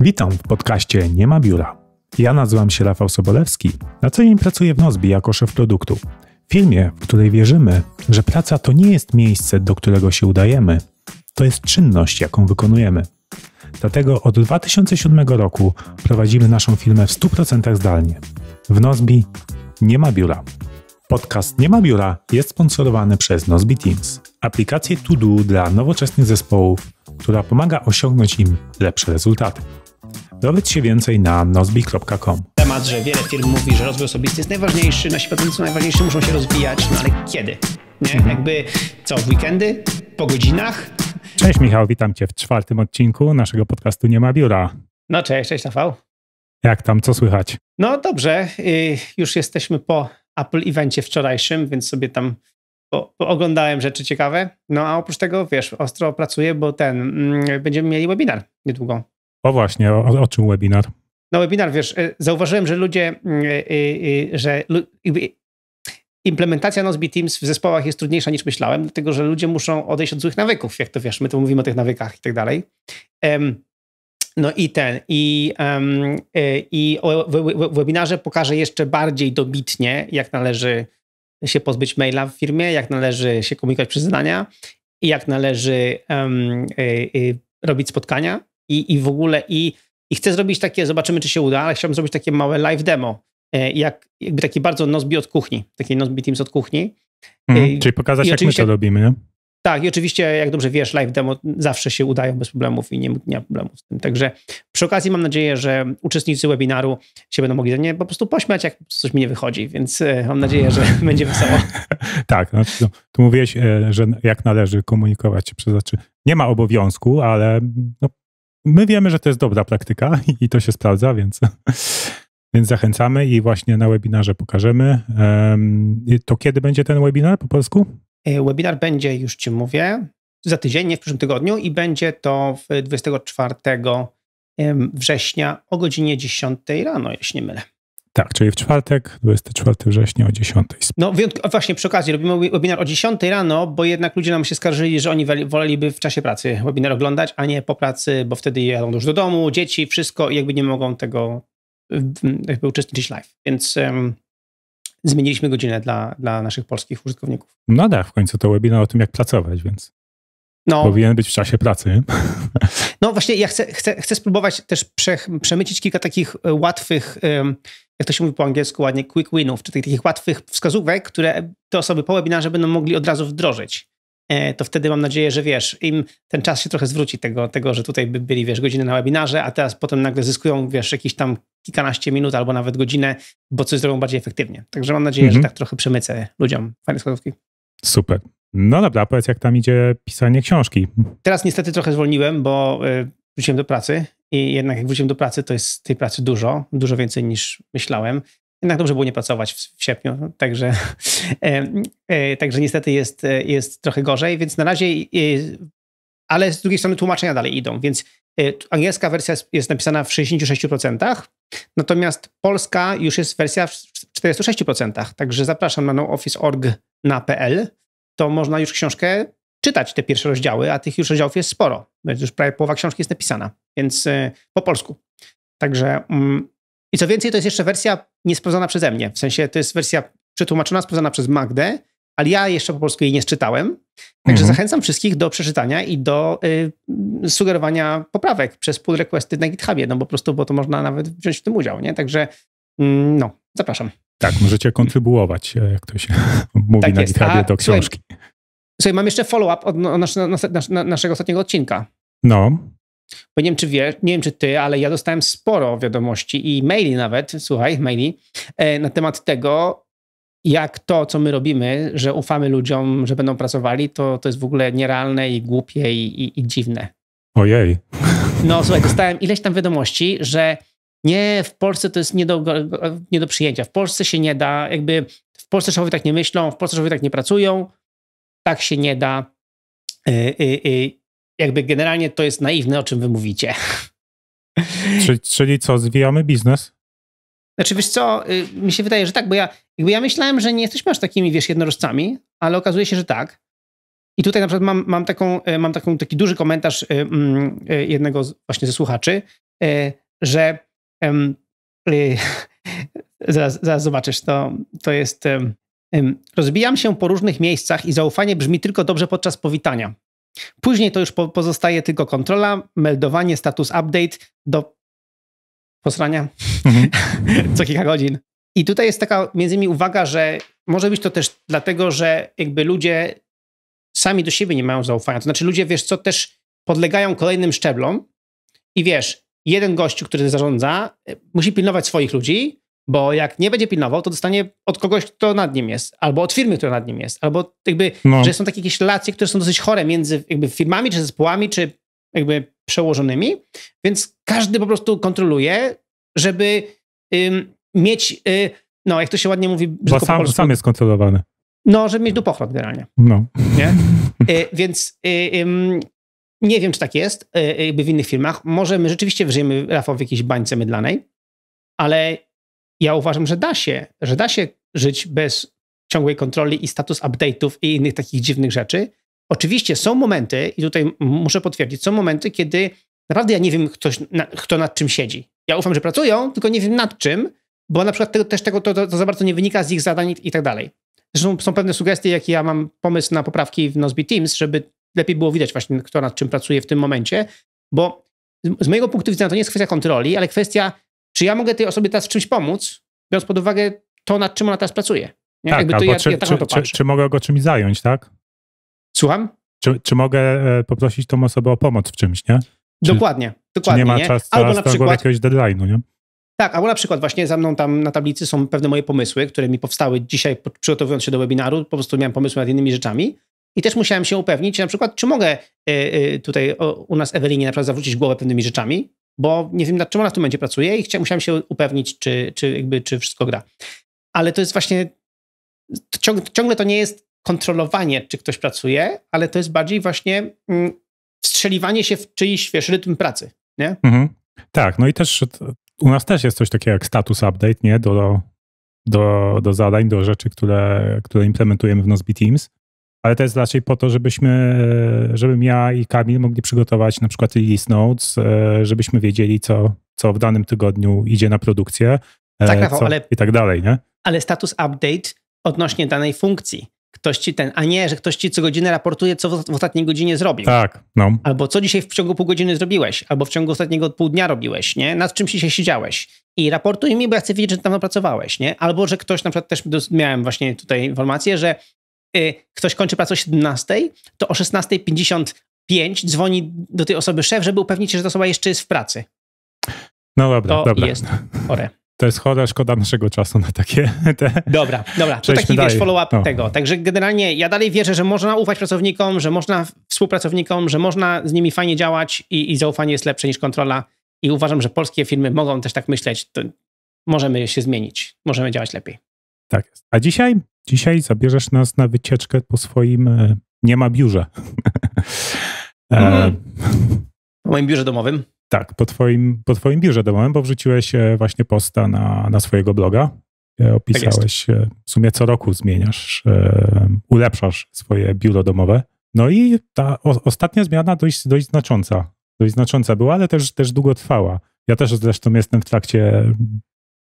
Witam w podcaście Nie ma biura. Ja nazywam się Rafał Sobolewski. Na co dzień pracuję w Nozbi jako szef produktu. Firmie, w której wierzymy, że praca to nie jest miejsce, do którego się udajemy. To jest czynność, jaką wykonujemy. Dlatego od 2007 roku prowadzimy naszą firmę w 100% zdalnie. W Nozbi nie ma biura. Podcast Nie ma biura jest sponsorowany przez Nozbi Teams, aplikację to do dla nowoczesnych zespołów, która pomaga osiągnąć im lepsze rezultaty. Dowiedz się więcej na nozbi.com. Temat, że wiele firm mówi, że rozwój osobisty jest najważniejszy, nasi pracownicy najważniejsi muszą się rozwijać, no ale kiedy? Nie? Mhm. Jakby co, w weekendy? Po godzinach? Cześć Michał, witam Cię w czwartym odcinku naszego podcastu Nie ma biura. No cześć, cześć Rafał. Jak tam, co słychać? No dobrze, y, już jesteśmy po Apple evencie wczorajszym, więc sobie tam oglądałem rzeczy ciekawe. No a oprócz tego, wiesz, ostro pracuję, bo ten, mm, będziemy mieli webinar niedługo. O właśnie, o, o czym webinar? No webinar, wiesz, e, zauważyłem, że ludzie, mm, e, e, że implementacja Nozbe Teams w zespołach jest trudniejsza niż myślałem, dlatego że ludzie muszą odejść od złych nawyków, jak to wiesz, my tu mówimy o tych nawykach i tak dalej. No i ten, i, um, i w webinarze pokażę jeszcze bardziej dobitnie, jak należy się pozbyć maila w firmie, jak należy się komunikować przez i jak należy um, y, y, robić spotkania i, i w ogóle i, i chcę zrobić takie, zobaczymy czy się uda, ale chciałbym zrobić takie małe live demo, e, jak, jakby taki bardzo Nozbi od kuchni, taki Nozbi Teams od kuchni. Mhm, e, czyli pokazać jak my to robimy, nie? Tak, i oczywiście, jak dobrze wiesz, live demo zawsze się udają bez problemów i nie, ma problemów z tym. Także przy okazji mam nadzieję, że uczestnicy webinaru się będą mogli mnie po prostu pośmiać, jak coś mi nie wychodzi, więc e, mam nadzieję, że będzie wesoło. tak, no, no, tu mówiłeś, że jak należy komunikować się przez oczy. Nie ma obowiązku, ale no, my wiemy, że to jest dobra praktyka i to się sprawdza, więc, więc zachęcamy i właśnie na webinarze pokażemy. To kiedy będzie ten webinar po polsku? E, webinar będzie, już Ci mówię, za tydzień, nie w przyszłym tygodniu i będzie to w 24 września o godzinie 10 rano, jeśli nie mylę. Tak, czyli w czwartek, 24 września o 10. No właśnie, przy okazji robimy webinar o 10 rano, bo jednak ludzie nam się skarżyli, że oni woleliby w czasie pracy webinar oglądać, a nie po pracy, bo wtedy jadą już do domu, dzieci, wszystko i jakby nie mogą tego jakby uczestniczyć live. Więc um, zmieniliśmy godzinę dla, dla naszych polskich użytkowników. No tak, w końcu to webinar o tym, jak pracować, więc no. Powinien być w czasie pracy. No właśnie, ja chcę, chcę, chcę spróbować też prze, przemycić kilka takich e, łatwych, jak to się mówi po angielsku ładnie, quick winów, czy takich łatwych wskazówek, które te osoby po webinarze będą mogli od razu wdrożyć. E, to wtedy mam nadzieję, że wiesz, im ten czas się trochę zwróci tego, tego że tutaj by byli, wiesz, godziny na webinarze, a teraz potem nagle zyskują, wiesz, jakieś tam kilkanaście minut albo nawet godzinę, bo coś zrobią bardziej efektywnie. Także mam nadzieję, mm -hmm. że mhm. tak trochę przemycę ludziom fajne wskazówki. Super. No dobra, powiedz, jak tam idzie pisanie książki. Teraz niestety trochę zwolniłem, bo y, wróciłem do pracy i jednak jak wróciłem do pracy, to jest tej pracy dużo, dużo więcej niż myślałem. Jednak dobrze było nie pracować w, w sierpniu, także, e, także niestety jest, e, jest trochę gorzej, więc na razie, e, ale z drugiej strony tłumaczenia dalej idą, więc angielska wersja jest, napisana w 66%, natomiast polska już jest wersja w 46%, także zapraszam na nooffice.org na pl to można już książkę czytać te pierwsze rozdziały, a tych już rozdziałów jest sporo. więc Już prawie połowa książki jest napisana, więc y, po polsku. Także mm, i co więcej, to jest jeszcze wersja niesprawdzona przeze mnie. W sensie to jest wersja przetłumaczona, sprawdzona przez Magdę, ale ja jeszcze po polsku jej nie czytałem. Także mhm. zachęcam wszystkich do przeczytania i do y, sugerowania poprawek przez pull requesty na GitHubie, no bo po prostu, bo to można nawet wziąć w tym udział, nie? Także mm, no, zapraszam. Tak, możecie kontrybuować, e, jak to się mówi tak na jest. GitHubie, do książki. Słuchaj, mam jeszcze follow-up od nas, no, nas, nas, naszego ostatniego odcinka. No. Bo nie wiem, czy nie wiem, czy ty, ale ja dostałem sporo wiadomości i maili nawet, słuchaj, maili, e, na temat tego, jak to, co my robimy, że ufamy ludziom, że będą pracowali, to, to jest w ogóle nierealne i głupie i, i, i dziwne. Ojej. No słuchaj, dostałem ileś tam wiadomości, że nie, w Polsce to jest nie do, nie do przyjęcia. W Polsce się nie da, jakby w Polsce szefowie tak nie myślą, w Polsce szefowie tak nie pracują, tak się nie da. Y, y, y, jakby generalnie to jest naiwne, o czym wy mówicie. Czyli, czyli co, zwijamy biznes? Znaczy, wiesz co, mi się wydaje, że tak, bo ja, jakby ja myślałem, że nie jesteśmy aż takimi, wiesz, jednorożcami, ale okazuje się, że tak. I tutaj na przykład mam, mam, taką, mam taką, taki duży komentarz mm, jednego z, właśnie ze słuchaczy, że zaraz, zaraz zobaczysz, to, to jest Rozbijam się po różnych miejscach i zaufanie brzmi tylko dobrze podczas powitania. Później to już po pozostaje tylko kontrola, meldowanie, status update do posrania mhm. co kilka godzin. I tutaj jest taka między innymi uwaga, że może być to też dlatego, że jakby ludzie sami do siebie nie mają zaufania. To znaczy ludzie, wiesz co, też podlegają kolejnym szczeblom i wiesz, jeden gościu, który zarządza, e, musi pilnować swoich ludzi, bo jak nie będzie pilnował, to dostanie od kogoś, kto nad nim jest, albo od firmy, która nad nim jest, albo jakby, no. że są takie jakieś relacje, które są dosyć chore między jakby firmami, czy zespołami, czy jakby przełożonymi, więc każdy po prostu kontroluje, żeby ym, mieć, y, no jak to się ładnie mówi, że Bo sam, po sam jest kontrolowany. No, żeby mieć dupochron generalnie. No. Nie? Y, więc y, nie wiem, czy tak jest y, y, jakby w innych firmach. Może my rzeczywiście wyżyjemy, Rafał, w jakiejś bańce mydlanej, ale ja uważam, że da się, że da się żyć bez ciągłej kontroli i status update'ów i innych takich dziwnych rzeczy. Oczywiście są momenty, i tutaj muszę potwierdzić, są momenty, kiedy naprawdę ja nie wiem, ktoś, na, kto nad czym siedzi. Ja ufam, że pracują, tylko nie wiem nad czym, bo na przykład tego, też tego, to, to, to za bardzo nie wynika z ich zadań i, tak dalej. Zresztą są pewne sugestie, jakie ja mam pomysł na poprawki w Nozbe Teams, żeby lepiej było widać właśnie, kto nad czym pracuje w tym momencie, bo z mojego punktu widzenia to nie jest kwestia kontroli, ale kwestia czy ja mogę tej osobie teraz w czymś pomóc, biorąc pod uwagę to, nad czym ona teraz pracuje? Nie? Tak, Jakby to ja, czy, ja tak czy, czy, czy mogę go czymś zająć, tak? Słucham? Czy, czy mogę e, poprosić tą osobę o pomoc w czymś, nie? Czy, dokładnie, dokładnie. Czy nie ma czasu, Czas, albo na przykład jakiegoś deadline'u, nie? Tak, albo na przykład właśnie za mną tam na tablicy są pewne moje pomysły, które mi powstały dzisiaj przygotowując się do webinaru, po prostu miałem pomysły nad innymi rzeczami i też musiałem się upewnić, na przykład, czy mogę y, y, tutaj o, u nas Ewelinie na przykład zawrócić głowę pewnymi rzeczami, bo nie wiem nad czym ona w tym momencie pracuje i chciałem musiałem się upewnić, czy, czy, jakby, czy wszystko gra. Ale to jest właśnie, to ciąg, ciągle to nie jest kontrolowanie, czy ktoś pracuje, ale to jest bardziej właśnie mm, wstrzeliwanie się w czyjś, wiesz, rytm pracy, nie? Mhm. Tak, no i też u nas też jest coś takiego jak status update, nie? Do, do, do zadań, do rzeczy, które, które implementujemy w Nozbe Teams ale to jest raczej po to, żebyśmy, żebym ja i Kamil mogli przygotować na przykład list notes, e, żebyśmy wiedzieli, co, co w danym tygodniu idzie na produkcję e, tak, co, ale, i tak dalej, nie? Ale status update odnośnie danej funkcji. Ktoś ci ten, a nie, że ktoś ci co godzinę raportuje, co w, w ostatniej godzinie zrobił. Tak, no. Albo co dzisiaj w ciągu pół godziny zrobiłeś, albo w ciągu ostatniego pół dnia robiłeś, nie? Nad czym dzisiaj siedziałeś. I raportuj mi, bo ja chcę wiedzieć, że tam pracowałeś, nie? Albo, że ktoś na przykład też miałem właśnie tutaj informację, że Y, ktoś kończy pracę o 17, to o 16.55 dzwoni do tej osoby szef, żeby upewnić się, że ta osoba jeszcze jest w pracy. No dobra, to dobra. jest chore. To jest chora szkoda naszego czasu na takie te... Dobra, dobra. To taki dalej. wiesz, follow-up no. tego. Także generalnie ja dalej wierzę, że można ufać pracownikom, że można współpracownikom, że można z nimi fajnie działać i, i zaufanie jest lepsze niż kontrola. I uważam, że polskie firmy mogą też tak myśleć. To możemy się zmienić, możemy działać lepiej. Tak jest. A dzisiaj? Dzisiaj zabierzesz nas na wycieczkę po swoim e, nie ma biurze. Mm. Po moim biurze domowym? Tak, po twoim, po twoim biurze domowym, bo wrzuciłeś e, właśnie posta na, na swojego bloga. Opisałeś, tak w sumie co roku zmieniasz, ulepszasz swoje biuro domowe. No i ta o, ostatnia zmiana dość, dość znacząca. Dość znacząca była, ale też, też długo trwała. Ja też zresztą jestem w trakcie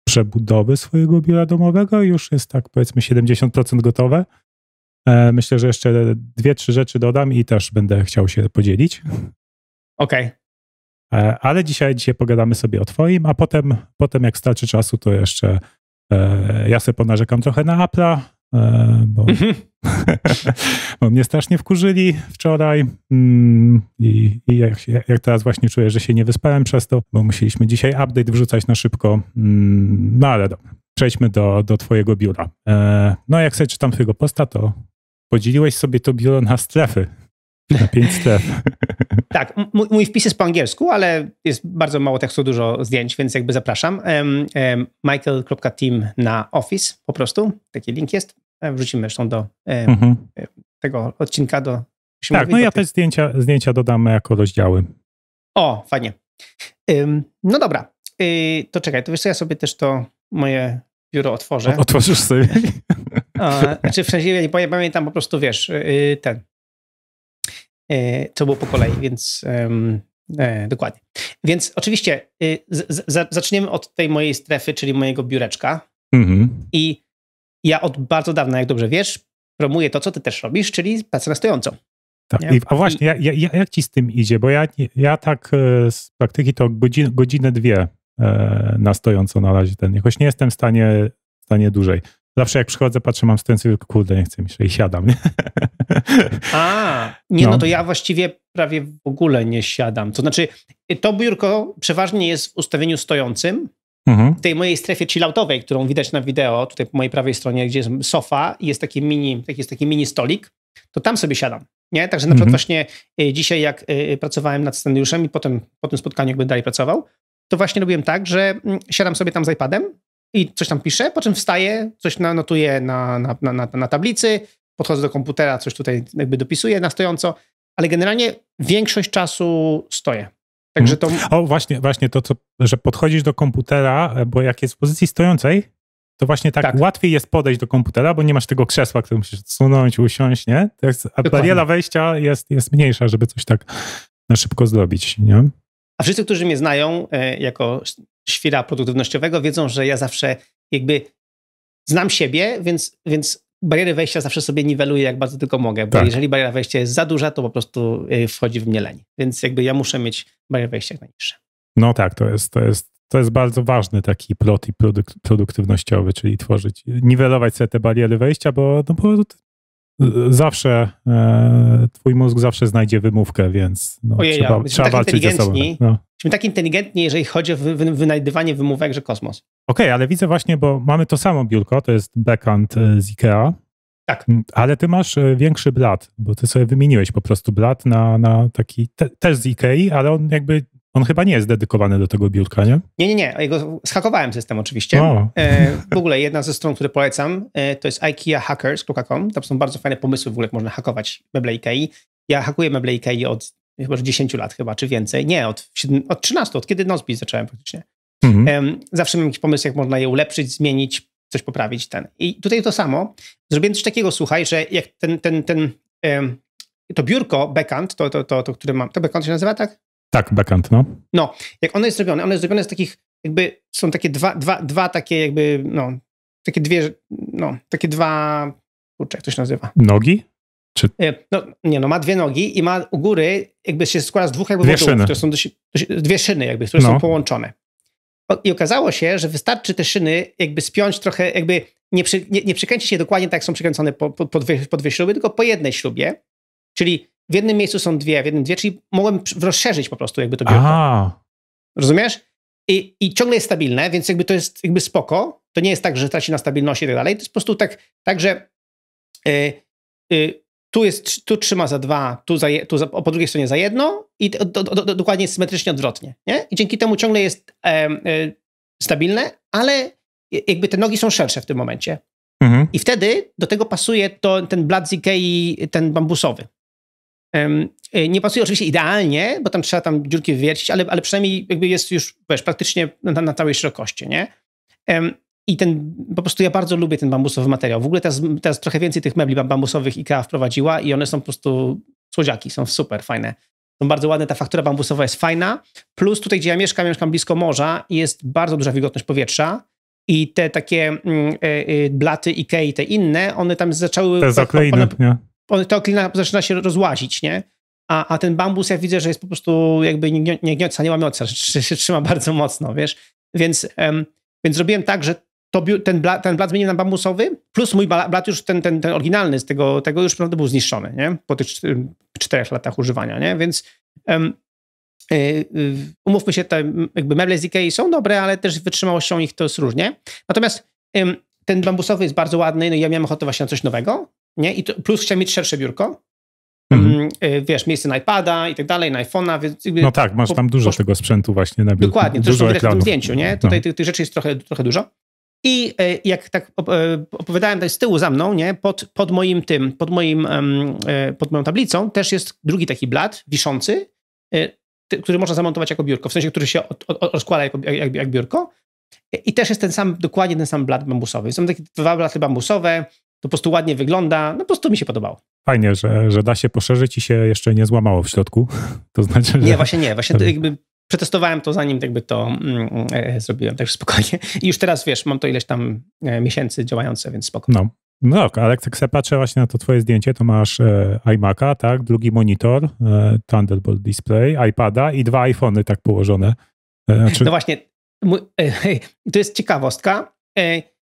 przebudowy swojego biura domowego. Już jest tak powiedzmy 70% gotowe. E, myślę, że jeszcze dwie, trzy rzeczy dodam i też będę chciał się podzielić. Okej. Okay. E, ale dzisiaj, dzisiaj pogadamy sobie o Twoim, a potem, potem jak starczy czasu, to jeszcze e, ja sobie ponarzekam trochę na Apple'a, E, bo, mhm. bo mnie strasznie wkurzyli wczoraj mm, i, i jak, jak, teraz właśnie czuję, że się nie wyspałem przez to, bo musieliśmy dzisiaj update wrzucać na szybko, mm, no ale dobra. Przejdźmy do, do twojego biura. E, no jak sobie czytam twojego posta, to podzieliłeś sobie to biuro na strefy. Na pięć stref. tak, mój, mój, wpis jest po angielsku, ale jest bardzo mało tekstu, dużo zdjęć, więc jakby zapraszam. Um, um, Michael.team na Office po prostu, taki link jest. E, wrzucimy zresztą do um, mhm. E, tego odcinka. do. Tak, mówić, no ja też zdjęcia, zdjęcia dodam jako rozdziały. O, fajnie. no dobra, y, to czekaj, to wiesz co, ja sobie też to moje biuro otworzę. Otworzysz sobie. A, znaczy w sensie, ja nie pamiętam, po prostu wiesz, y, ten, E, co było po kolei, więc e, dokładnie. Więc oczywiście y, zaczniemy od tej mojej strefy, czyli mojego biureczka. Mhm. I ja od bardzo dawna, jak dobrze wiesz, promuję to, co ty też robisz, czyli pracę na stojąco. Tak. I, a właśnie, ja, ja, jak ci z tym idzie? Bo ja, ja tak e, z praktyki to godzinę, godzinę dwie na stojąco na razie ten. Jakoś nie jestem w stanie, w stanie dłużej. Zawsze jak przychodzę, patrzę, mam stojący, tylko kurde, nie chcę mi się i siadam. Nie? A, nie, no. no. to ja właściwie prawie w ogóle nie siadam. To znaczy, to biurko przeważnie jest w ustawieniu stojącym, mhm. w tej mojej strefie chilloutowej, którą widać na wideo, tutaj po mojej prawej stronie, gdzie jest sofa i jest taki mini, jest taki mini stolik, to tam sobie siadam. Nie? Także na przykład mm-hmm. właśnie y, dzisiaj, jak y, pracowałem nad scenariuszem i potem po tym spotkaniu jakby dalej pracował, to właśnie robiłem tak, że mm, siadam sobie tam z iPadem i coś tam piszę, po czym wstaję, coś notuję na, na, na, na tablicy, podchodzę do komputera, coś tutaj jakby dopisuję na stojąco, ale generalnie większość czasu stoję. Także mhm. to... O, właśnie, właśnie to, co, że podchodzisz do komputera, e, bo jak jest w pozycji stojącej, to właśnie tak, tak, łatwiej jest podejść do komputera, bo nie masz tego krzesła, które musisz odsunąć, usiąść, nie? To jest, a bariera wejścia jest, jest mniejsza, żeby coś tak na szybko zrobić, nie? A wszyscy, którzy mnie znają e, jako świra produktywnościowego wiedzą, że ja zawsze jakby znam siebie, więc, więc bariery wejścia zawsze sobie niweluję jak bardzo tylko mogę, bo tak. jeżeli bariera wejścia jest za duża, to po prostu y, wchodzi w mnie leń. Więc jakby ja muszę mieć barierę wejścia jak najniższe. No tak, to jest, to jest, to jest bardzo ważny taki plot i produkt, produktywnościowy, czyli tworzyć, niwelować sobie te bariery wejścia, bo, no bo zawsze, e, twój mózg zawsze znajdzie wymówkę, więc no, Ojej, trzeba, trzeba tak walczyć ze sobą. Tak, no. Jesteśmy tak inteligentni, jeżeli chodzi o wy, wy, wynajdywanie wymówek, że kosmos. Okej, okay, ale widzę właśnie, bo mamy to samo biurko, to jest Backhand e, z IKEA. Tak. Mm, ale ty masz e, większy blat, bo ty sobie wymieniłeś po prostu blat na, na taki te, też z IKEA, ale on jakby on chyba nie jest dedykowany do tego biurka, nie? Nie, nie, nie. Jego, zhakowałem system oczywiście. E, w ogóle jedna ze stron, które polecam, e, to jest ikeahackers.com. Tam są bardzo fajne pomysły w ogóle, jak można hakować meble Ikei. Ja hakuję meble Ikei od chyba 10 lat chyba, czy więcej. Nie, od, 7, od 13, od kiedy Nozbi zacząłem praktycznie. Mhm. Zawsze mam jakiś pomysł, jak można je ulepszyć, zmienić, coś poprawić. ten. I tutaj to samo. Zrobiłem coś takiego, słuchaj, że jak ten, ten, ten to biurko, backend, to, to, to, to które mam, to backend się nazywa, tak? Tak, backend, no. No, jak ono jest zrobione, ono jest zrobione z takich, jakby są takie dwa, dwa, dwa takie jakby, no, takie dwie, no, takie dwa, kurczę, jak to się nazywa? Nogi? Czy... E, no, nie, no ma dwie nogi i ma u góry, jakby się składa z dwóch jakby dwie modułów, szyny. które są dość, dwie szyny jakby, które no. są połączone. I okazało się, że wystarczy te szyny jakby spiąć trochę, jakby nie, przy, nie, nie przykręcić je dokładnie tak, jak są przykręcone po, po, po, dwie, po dwie śruby, tylko po jednej śrubie. Czyli w jednym miejscu są dwie, w jednym dwie, czyli mogłem rozszerzyć po prostu jakby to biurko. Rozumiesz? I, I ciągle jest stabilne, więc jakby to jest jakby spoko. To nie jest tak, że traci na stabilności i tak dalej. To jest po prostu tak, tak że y, y, tu, jest, tu trzyma za dwa, tu, za, je, tu za, po drugiej stronie za jedno i do, do, do, dokładnie symetrycznie odwrotnie. Nie? I dzięki temu ciągle jest y, stabilne, ale jakby te nogi są szersze w tym momencie. Mhm. I wtedy do tego pasuje to, ten blat z Ikei, ten bambusowy. E, nie pasuje oczywiście idealnie, bo tam trzeba tam dziurki wywiercić, ale, ale przynajmniej jakby jest już wiesz, praktycznie na, na całej szerokości, nie? I ten, po prostu ja bardzo lubię ten bambusowy materiał. W ogóle teraz, teraz trochę więcej tych mebli bambusowych IKEA wprowadziła i one są po prostu słodziaki, są super fajne. Są bardzo ładne, ta faktura bambusowa jest fajna. Plus tutaj, gdzie ja mieszkam, mieszkam blisko morza i jest bardzo duża wilgotność powietrza. I te takie y, y, blaty IKEA i te inne, one tam zaczęły... Te zaklejne, nie? ta oklina zaczyna się rozłazić, nie? A, a ten bambus, jak widzę, że jest po prostu jakby nie, nie gniąca, nie łamiąca, że się trzyma bardzo mocno, wiesz? Więc, więc zrobiłem tak, że to, ten, bla, ten blat zmieniłem na bambusowy, plus mój blat już, ten, ten, ten oryginalny z tego, tego już naprawdę był zniszczony, nie? Po tych czterech latach używania, nie? Więc um, y, umówmy się, te jakby meble z Ikei są dobre, ale też wytrzymałością ich to jest różnie. Natomiast ten bambusowy jest bardzo ładny, no i ja miałem ochotę właśnie na coś nowego, nie? I to, plus chciałem mieć szersze biurko. Mhm. Mm, y, wiesz, miejsce na iPada i tak dalej, na iPhone'a. Więc no tak, masz tam dużo po, tego sprzętu właśnie na biurku. Dokładnie, dużo to widać w tym zdjęciu, nie? No. Tutaj tych, tych, rzeczy jest trochę, trochę dużo. I y, jak tak y, opowiadałem tutaj z tyłu za mną, nie, pod, pod moim tym, pod, moim, pod moją tablicą też jest drugi taki blat wiszący, który można zamontować jako biurko, w sensie, który się od, od, rozkłada jako, jak, jak biurko. I też jest ten sam, dokładnie ten sam blat bambusowy. Są takie dwa blaty bambusowe, to po prostu ładnie wygląda, no po prostu mi się podobało. Fajnie, że, że da się poszerzyć i się jeszcze nie złamało w środku. To znaczy, że... Nie, właśnie nie. Właśnie to jakby przetestowałem to zanim jakby to mm, mm e, e, zrobiłem, także spokojnie. I już teraz, wiesz, mam to ileś tam e, miesięcy działające, więc spokojnie. No. No tak, ale jak tak sobie patrzę właśnie na to twoje zdjęcie, to masz e, iMac'a, tak, drugi monitor, e, Thunderbolt display, iPada i dwa iPhony tak położone. E, znaczy- no właśnie, mój, e, to jest ciekawostka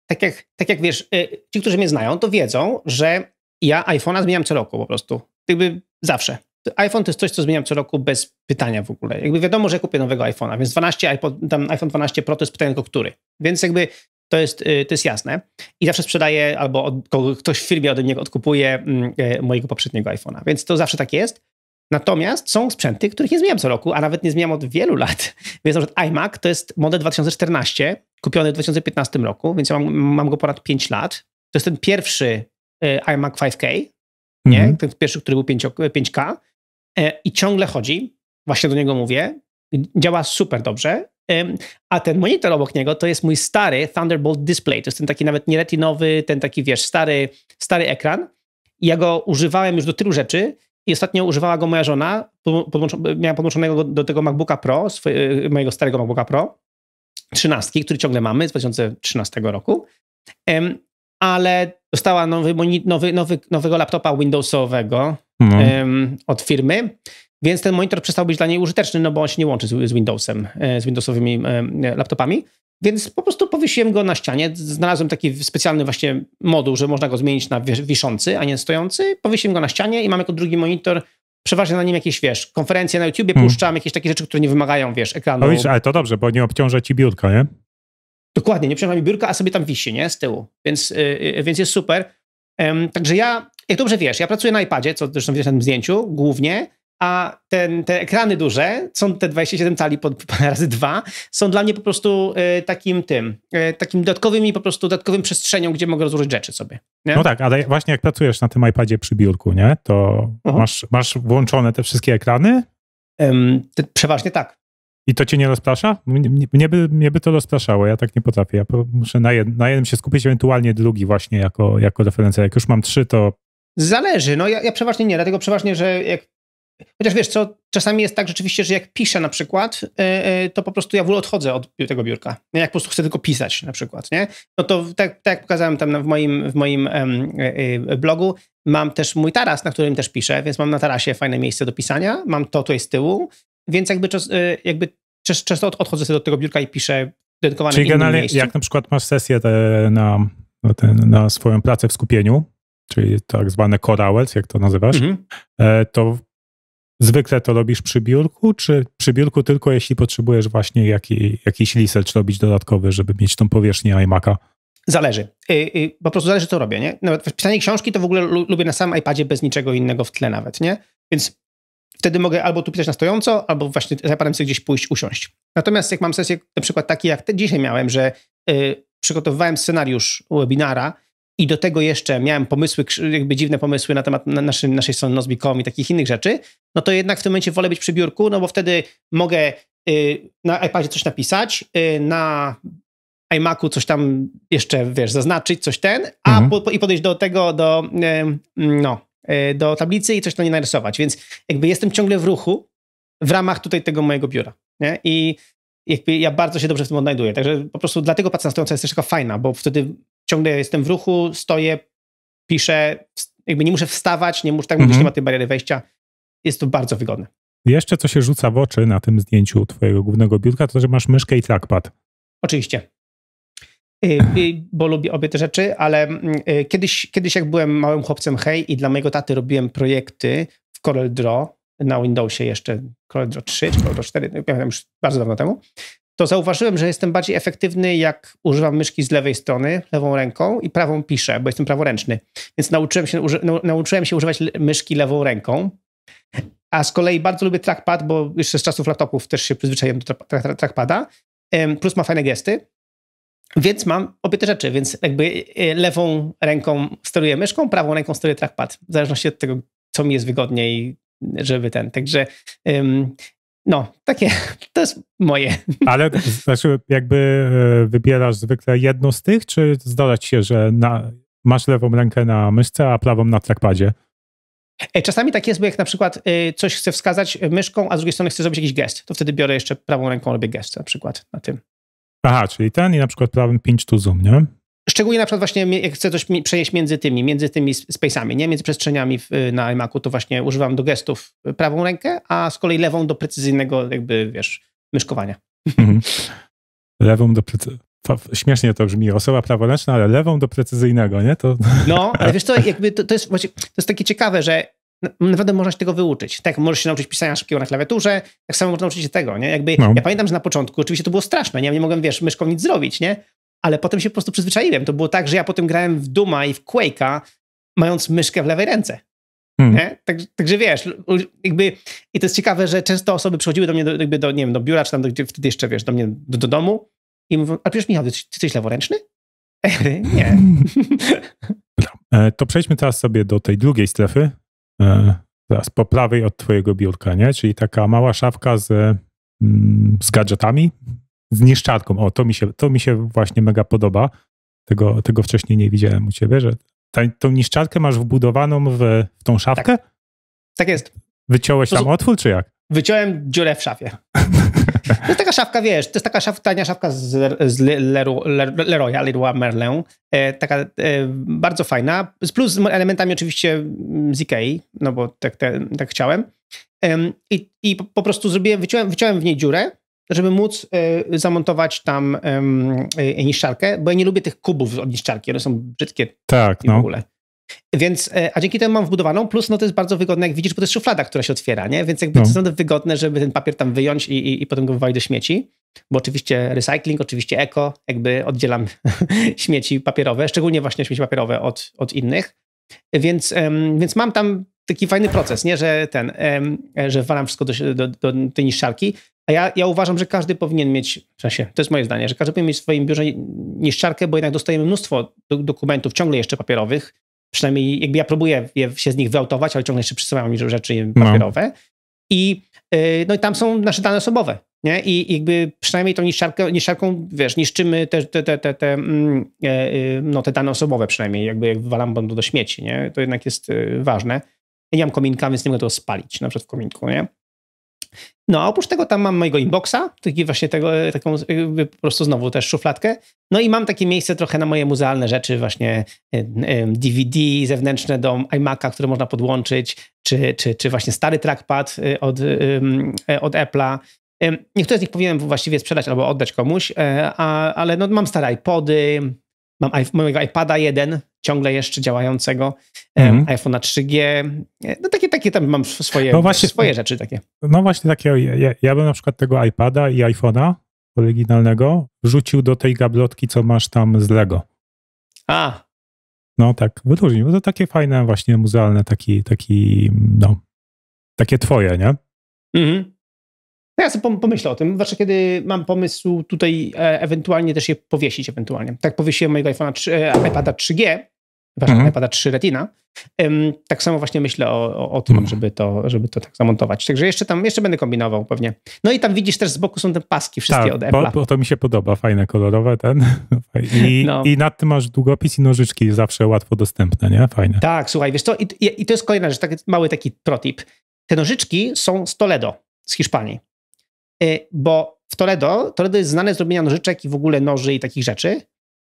tak jak, tak jak wiesz, y, ci, którzy mnie znają, to wiedzą, że ja iPhone'a zmieniam co roku po prostu. Jakby zawsze. iPhone to jest coś, co zmieniam co roku bez pytania w ogóle. Jakby wiadomo, że kupię nowego iPhone'a, więc 12, iPod, tam iPhone 12 Pro to jest pytanie tylko który. Więc jakby to jest, y, to jest jasne. I zawsze sprzedaję, albo od, ktoś w firmie ode mnie odkupuje mm, y, mojego poprzedniego iPhone'a. Więc to zawsze tak jest. Natomiast są sprzęty, których nie zmieniam co roku, a nawet nie zmieniam od wielu lat. Więc na przykład iMac to jest model 2014, kupiony w 2015 roku, więc ja mam, mam go ponad 5 lat. To jest ten pierwszy e, iMac 5K, nie? Mm -hmm. Ten pierwszy, który był 5, 5K e, i ciągle chodzi, właśnie do niego mówię, działa super dobrze, a ten monitor obok niego to jest mój stary Thunderbolt Display, to jest ten taki nawet nie retinowy, ten taki, wiesz, stary, stary ekran i ja go używałem już do tylu rzeczy, i ostatnio używała go moja żona, podłącz, miała podłączonego do tego MacBooka Pro, mojego starego MacBooka Pro, 13, który ciągle mamy z 2013 roku, um, ale dostała nowy, nowy, nowy, nowego laptopa Windowsowego, no. od firmy. Więc ten monitor przestał być dla niej użyteczny, no bo on się nie łączy z, Windowsem, e, z Windowsowymi e, laptopami. Więc po prostu powiesiłem go na ścianie. Znalazłem taki specjalny właśnie moduł, że można go zmienić na wiszący, a nie stojący. Powiesiłem go na ścianie i mam jako drugi monitor przeważnie na nim jakieś, wiesz, konferencje na YouTubie hmm. jakieś takie rzeczy, które nie wymagają, wiesz, ekranu. No, ale to dobrze, bo nie obciąża ci biurka, nie? Dokładnie, nie obciąża mi biurka, a sobie tam wisi, nie? Z tyłu. Więc, yy, więc jest super. Um, także ja jak dobrze wiesz, ja pracuję na iPadzie, co zresztą widać na tym zdjęciu, głównie, a ten, te ekrany duże, są te 27 cali pod, razy dwa, są dla mnie po prostu y, takim tym, y, takim dodatkowym i po prostu dodatkowym przestrzenią, gdzie mogę rozłożyć rzeczy sobie. Nie? No tak, ale właśnie jak pracujesz na tym iPadzie przy biurku, nie, to mhm. masz, masz włączone te wszystkie ekrany? przeważnie tak. I to cię nie rozprasza? Mnie, mnie, by, mnie by to rozpraszało, ja tak nie potrafię. Ja muszę na, jed, na jednym się skupić, ewentualnie drugi właśnie jako, jako referencja. Jak już mam trzy, to Zależy. No ja, ja przeważnie nie, dlatego przeważnie, że jak Chociaż wiesz co, czasami jest tak rzeczywiście, że jak piszę na przykład, yy, to po prostu ja w ogóle odchodzę od tego biurka. Jak po prostu chcę tylko pisać na przykład, nie? No to tak, tak jak pokazałem tam w moim, w moim yy, blogu, mam też mój taras, na którym też piszę, więc mam na tarasie fajne miejsce do pisania, mam to tutaj z tyłu, więc jakby, czas, yy, jakby czas, często odchodzę sobie do tego biurka i piszę dedykowane Czyli generalnie jak na przykład masz sesję na, na, na swoją pracę w skupieniu, czyli tak zwane korałec, jak to nazywasz, mhm. E, to zwykle to robisz przy biurku, czy przy biurku tylko jeśli potrzebujesz właśnie jaki, jakiś research robić dodatkowy, żeby mieć tą powierzchnię iMac'a? Zależy. Yy, yy, po prostu zależy, co robię, nie? Nawet pisanie książki to w ogóle lubię na samym iPadzie bez niczego innego w tle nawet, nie? Więc wtedy mogę albo tu pisać na stojąco, albo właśnie z iPadem sobie gdzieś pójść, usiąść. Natomiast jak mam sesję na przykład takie, jak te dzisiaj miałem, że yy, przygotowywałem scenariusz webinara i do tego jeszcze miałem pomysły, jakby dziwne pomysły na temat naszej, naszej strony Nozbi.com i takich innych rzeczy, no to jednak w tym momencie wolę być przy biurku, no bo wtedy mogę y, na iPadzie coś napisać, y, na iMacu coś tam jeszcze, wiesz, zaznaczyć, coś ten, a mhm. po, po, i podejść do tego, do, y, no, y, do tablicy i coś tam nie narysować. Więc jakby jestem ciągle w ruchu w ramach tutaj tego mojego biura. Nie? I jakby ja bardzo się dobrze w tym odnajduję. Także po prostu dlatego praca na stojąco jest troszkę fajna, bo wtedy ciągle jestem w ruchu, stoję, piszę, jakby nie muszę wstawać, nie muszę, tak mhm. nie ma tej bariery wejścia. Jest to bardzo wygodne. Jeszcze co się rzuca w oczy na tym zdjęciu twojego głównego biurka, to że masz myszkę i trackpad. Oczywiście. Y, y, bo lubię obie te rzeczy, ale mm, y, kiedyś, kiedyś jak byłem małym chłopcem, hej, i dla mojego taty robiłem projekty w Corel Draw, na Windowsie jeszcze Commodore 3 czy Commodore 4, nie pamiętam już bardzo dawno temu, to zauważyłem, że jestem bardziej efektywny, jak używam myszki z lewej strony, lewą ręką i prawą piszę, bo jestem praworęczny. Więc nauczyłem się, nauczyłem się używać myszki lewą ręką. A z kolei bardzo lubię trackpad, bo jeszcze z czasów laptopów też się przyzwyczaiłem do tra tra trackpada. Plus ma fajne gesty. Więc mam obie te rzeczy, więc jakby e, lewą ręką steruję myszką, prawą ręką steruję trackpad, w zależności od tego, co mi jest wygodniej żeby ten. Także no, takie, to jest moje. Ale znaczy, jakby e, wybierasz zwykle jedno z tych, czy zdarzać się, że na, masz lewą rękę na myszce, a prawą na trackpadzie? E, czasami tak jest, bo jak na przykład e, coś chcę wskazać myszką, a z drugiej strony chcę zrobić jakiś gest, to wtedy biorę jeszcze prawą ręką, robię gest na przykład na tym. Aha, czyli ten i na przykład prawym pinch to zoom, nie? Szczególnie na przykład właśnie jak chcę coś przejść między tymi, między tymi spacami, nie? Między przestrzeniami w, na iMacu, to właśnie używam do gestów prawą rękę, a z kolei lewą do precyzyjnego jakby, wiesz, myszkowania. Mhm. Lewą do precyzyjnego śmiesznie to brzmi, osoba praworęczna, ale lewą do precyzyjnego, nie? To... No, ale wiesz co, jakby to, to jest właśnie, to jest takie ciekawe, że naprawdę można się tego wyuczyć. Tak, możesz się nauczyć pisania szybkiego na klawiaturze, tak samo można nauczyć się tego, nie? Jakby, no. ja pamiętam, że na początku oczywiście to było straszne, nie? Ja nie mogłem, wiesz, myszką nic zrobić, nie? ale potem się po prostu przyzwyczaiłem. To było tak, że ja potem grałem w Duma i w Quake'a, mając myszkę w lewej ręce. Hmm. Tak, także, wiesz, jakby, i to jest ciekawe, że często osoby przychodziły do mnie, do, jakby do, nie wiem, do biura, czy tam do, gdzie wtedy jeszcze, wiesz, do mnie, do, do domu i mówią, ale przecież Michał, ty, ty jesteś leworęczny? nie. E, to przejdźmy teraz sobie do tej drugiej strefy, e, teraz po prawej od twojego biurka, nie? Czyli taka mała szafka z, mm, z gadżetami, z niszczarką. O, to mi się, to mi się właśnie mega podoba. Tego, tego wcześniej nie widziałem u ciebie, że ta, tą niszczarkę masz wbudowaną w, w tą szafkę? Tak, tak jest. Wyciąłeś tam otwór, czy jak? Wyciąłem dziurę w szafie. To jest taka szafka, wiesz, to jest taka szaf, tania szafka z, z Leroya, Leroy, Merlin. E, taka e, bardzo fajna, z plus elementami oczywiście z Ikei, no bo tak, te, tak, tak chciałem. E, I, i po prostu zrobiłem, wyciąłem, wyciąłem w niej dziurę żeby móc y, zamontować tam y, niszczarkę, bo ja nie lubię tych kubów od niszczarki, one są brzydkie tak, no. w ogóle. Więc, e, a dzięki temu mam wbudowaną, plus no to jest bardzo wygodne, jak widzisz, bo to jest szuflada, która się otwiera, nie? Więc jakby no. to jest wygodne, żeby ten papier tam wyjąć i, i, i potem go wywalić do śmieci, bo oczywiście recycling, oczywiście eko, jakby oddzielam śmieci papierowe, szczególnie właśnie śmieci papierowe od, od innych. Więc, więc mam tam taki fajny proces, nie? Że ten, że walam wszystko do, do, do tej niszczarki. A ja, ja uważam, że każdy powinien mieć, w sensie, to jest moje zdanie, że każdy powinien mieć w swoim biurze niszczarkę, bo jednak dostajemy mnóstwo do, dokumentów ciągle jeszcze papierowych. Przynajmniej jakby ja próbuję je, się z nich wyautować, ale ciągle jeszcze przysyłają mi rzeczy no. papierowe. No. I, yy, no i tam są nasze dane osobowe. Nie? I jakby przynajmniej tą niszczarkę, niszczarką, wiesz, niszczymy te, te, te, te, te, mm, e, y, no, te dane osobowe przynajmniej, jakby jak wywalam do, do śmieci, nie? To jednak jest y, ważne. Ja nie mam kominka, więc nie mogę to spalić, na przykład w kominku, nie? No a oprócz tego tam mam mojego inboxa, taki właśnie tego, taką po prostu znowu też szufladkę. No i mam takie miejsce trochę na moje muzealne rzeczy, właśnie DVD y, y, zewnętrzne do iMac'a, które można podłączyć, czy, czy, czy właśnie stary trackpad y, od, od Apple'a. Niektóre z nich powinienem właściwie sprzedać albo oddać komuś, a, ale no, mam stare iPody, mam mojego iPada 1, ciągle jeszcze działającego, mm. iPhone'a 3G, e, no takie, takie tam mam swoje, no właśnie, swoje rzeczy takie. No właśnie takie, ja, ja bym na przykład tego iPada i iPhone'a oryginalnego wrzucił do tej gablotki, co masz tam z Lego. A! No tak, wyróżnił, to takie fajne właśnie muzealne, taki, taki, no, takie twoje, nie? Mhm. No ja sobie pomyślę o tym, zwłaszcza kiedy mam pomysł tutaj e, ewentualnie też je powiesić ewentualnie. Tak powiesiłem mojego iPhone'a 3, e, iPada 3G, mhm. iPada 3 Retina. tak samo właśnie myślę o, o, o tym, mhm. żeby, to, żeby to tak zamontować. Także jeszcze tam, jeszcze będę kombinował pewnie. No i tam widzisz też z boku są te paski wszystkie Ta, od Bo, bo, to mi się podoba, fajne, kolorowe ten. I, no. I nad tym masz długopis i nożyczki zawsze łatwo dostępne, nie? Fajne. Tak, słuchaj, wiesz co, i, i, i to jest kolejna rzecz, taki mały taki protip. Te nożyczki są z Toledo, z Hiszpanii. Y, bo w Toledo, Toledo jest znane z robienia nożyczek i w ogóle noży i takich rzeczy,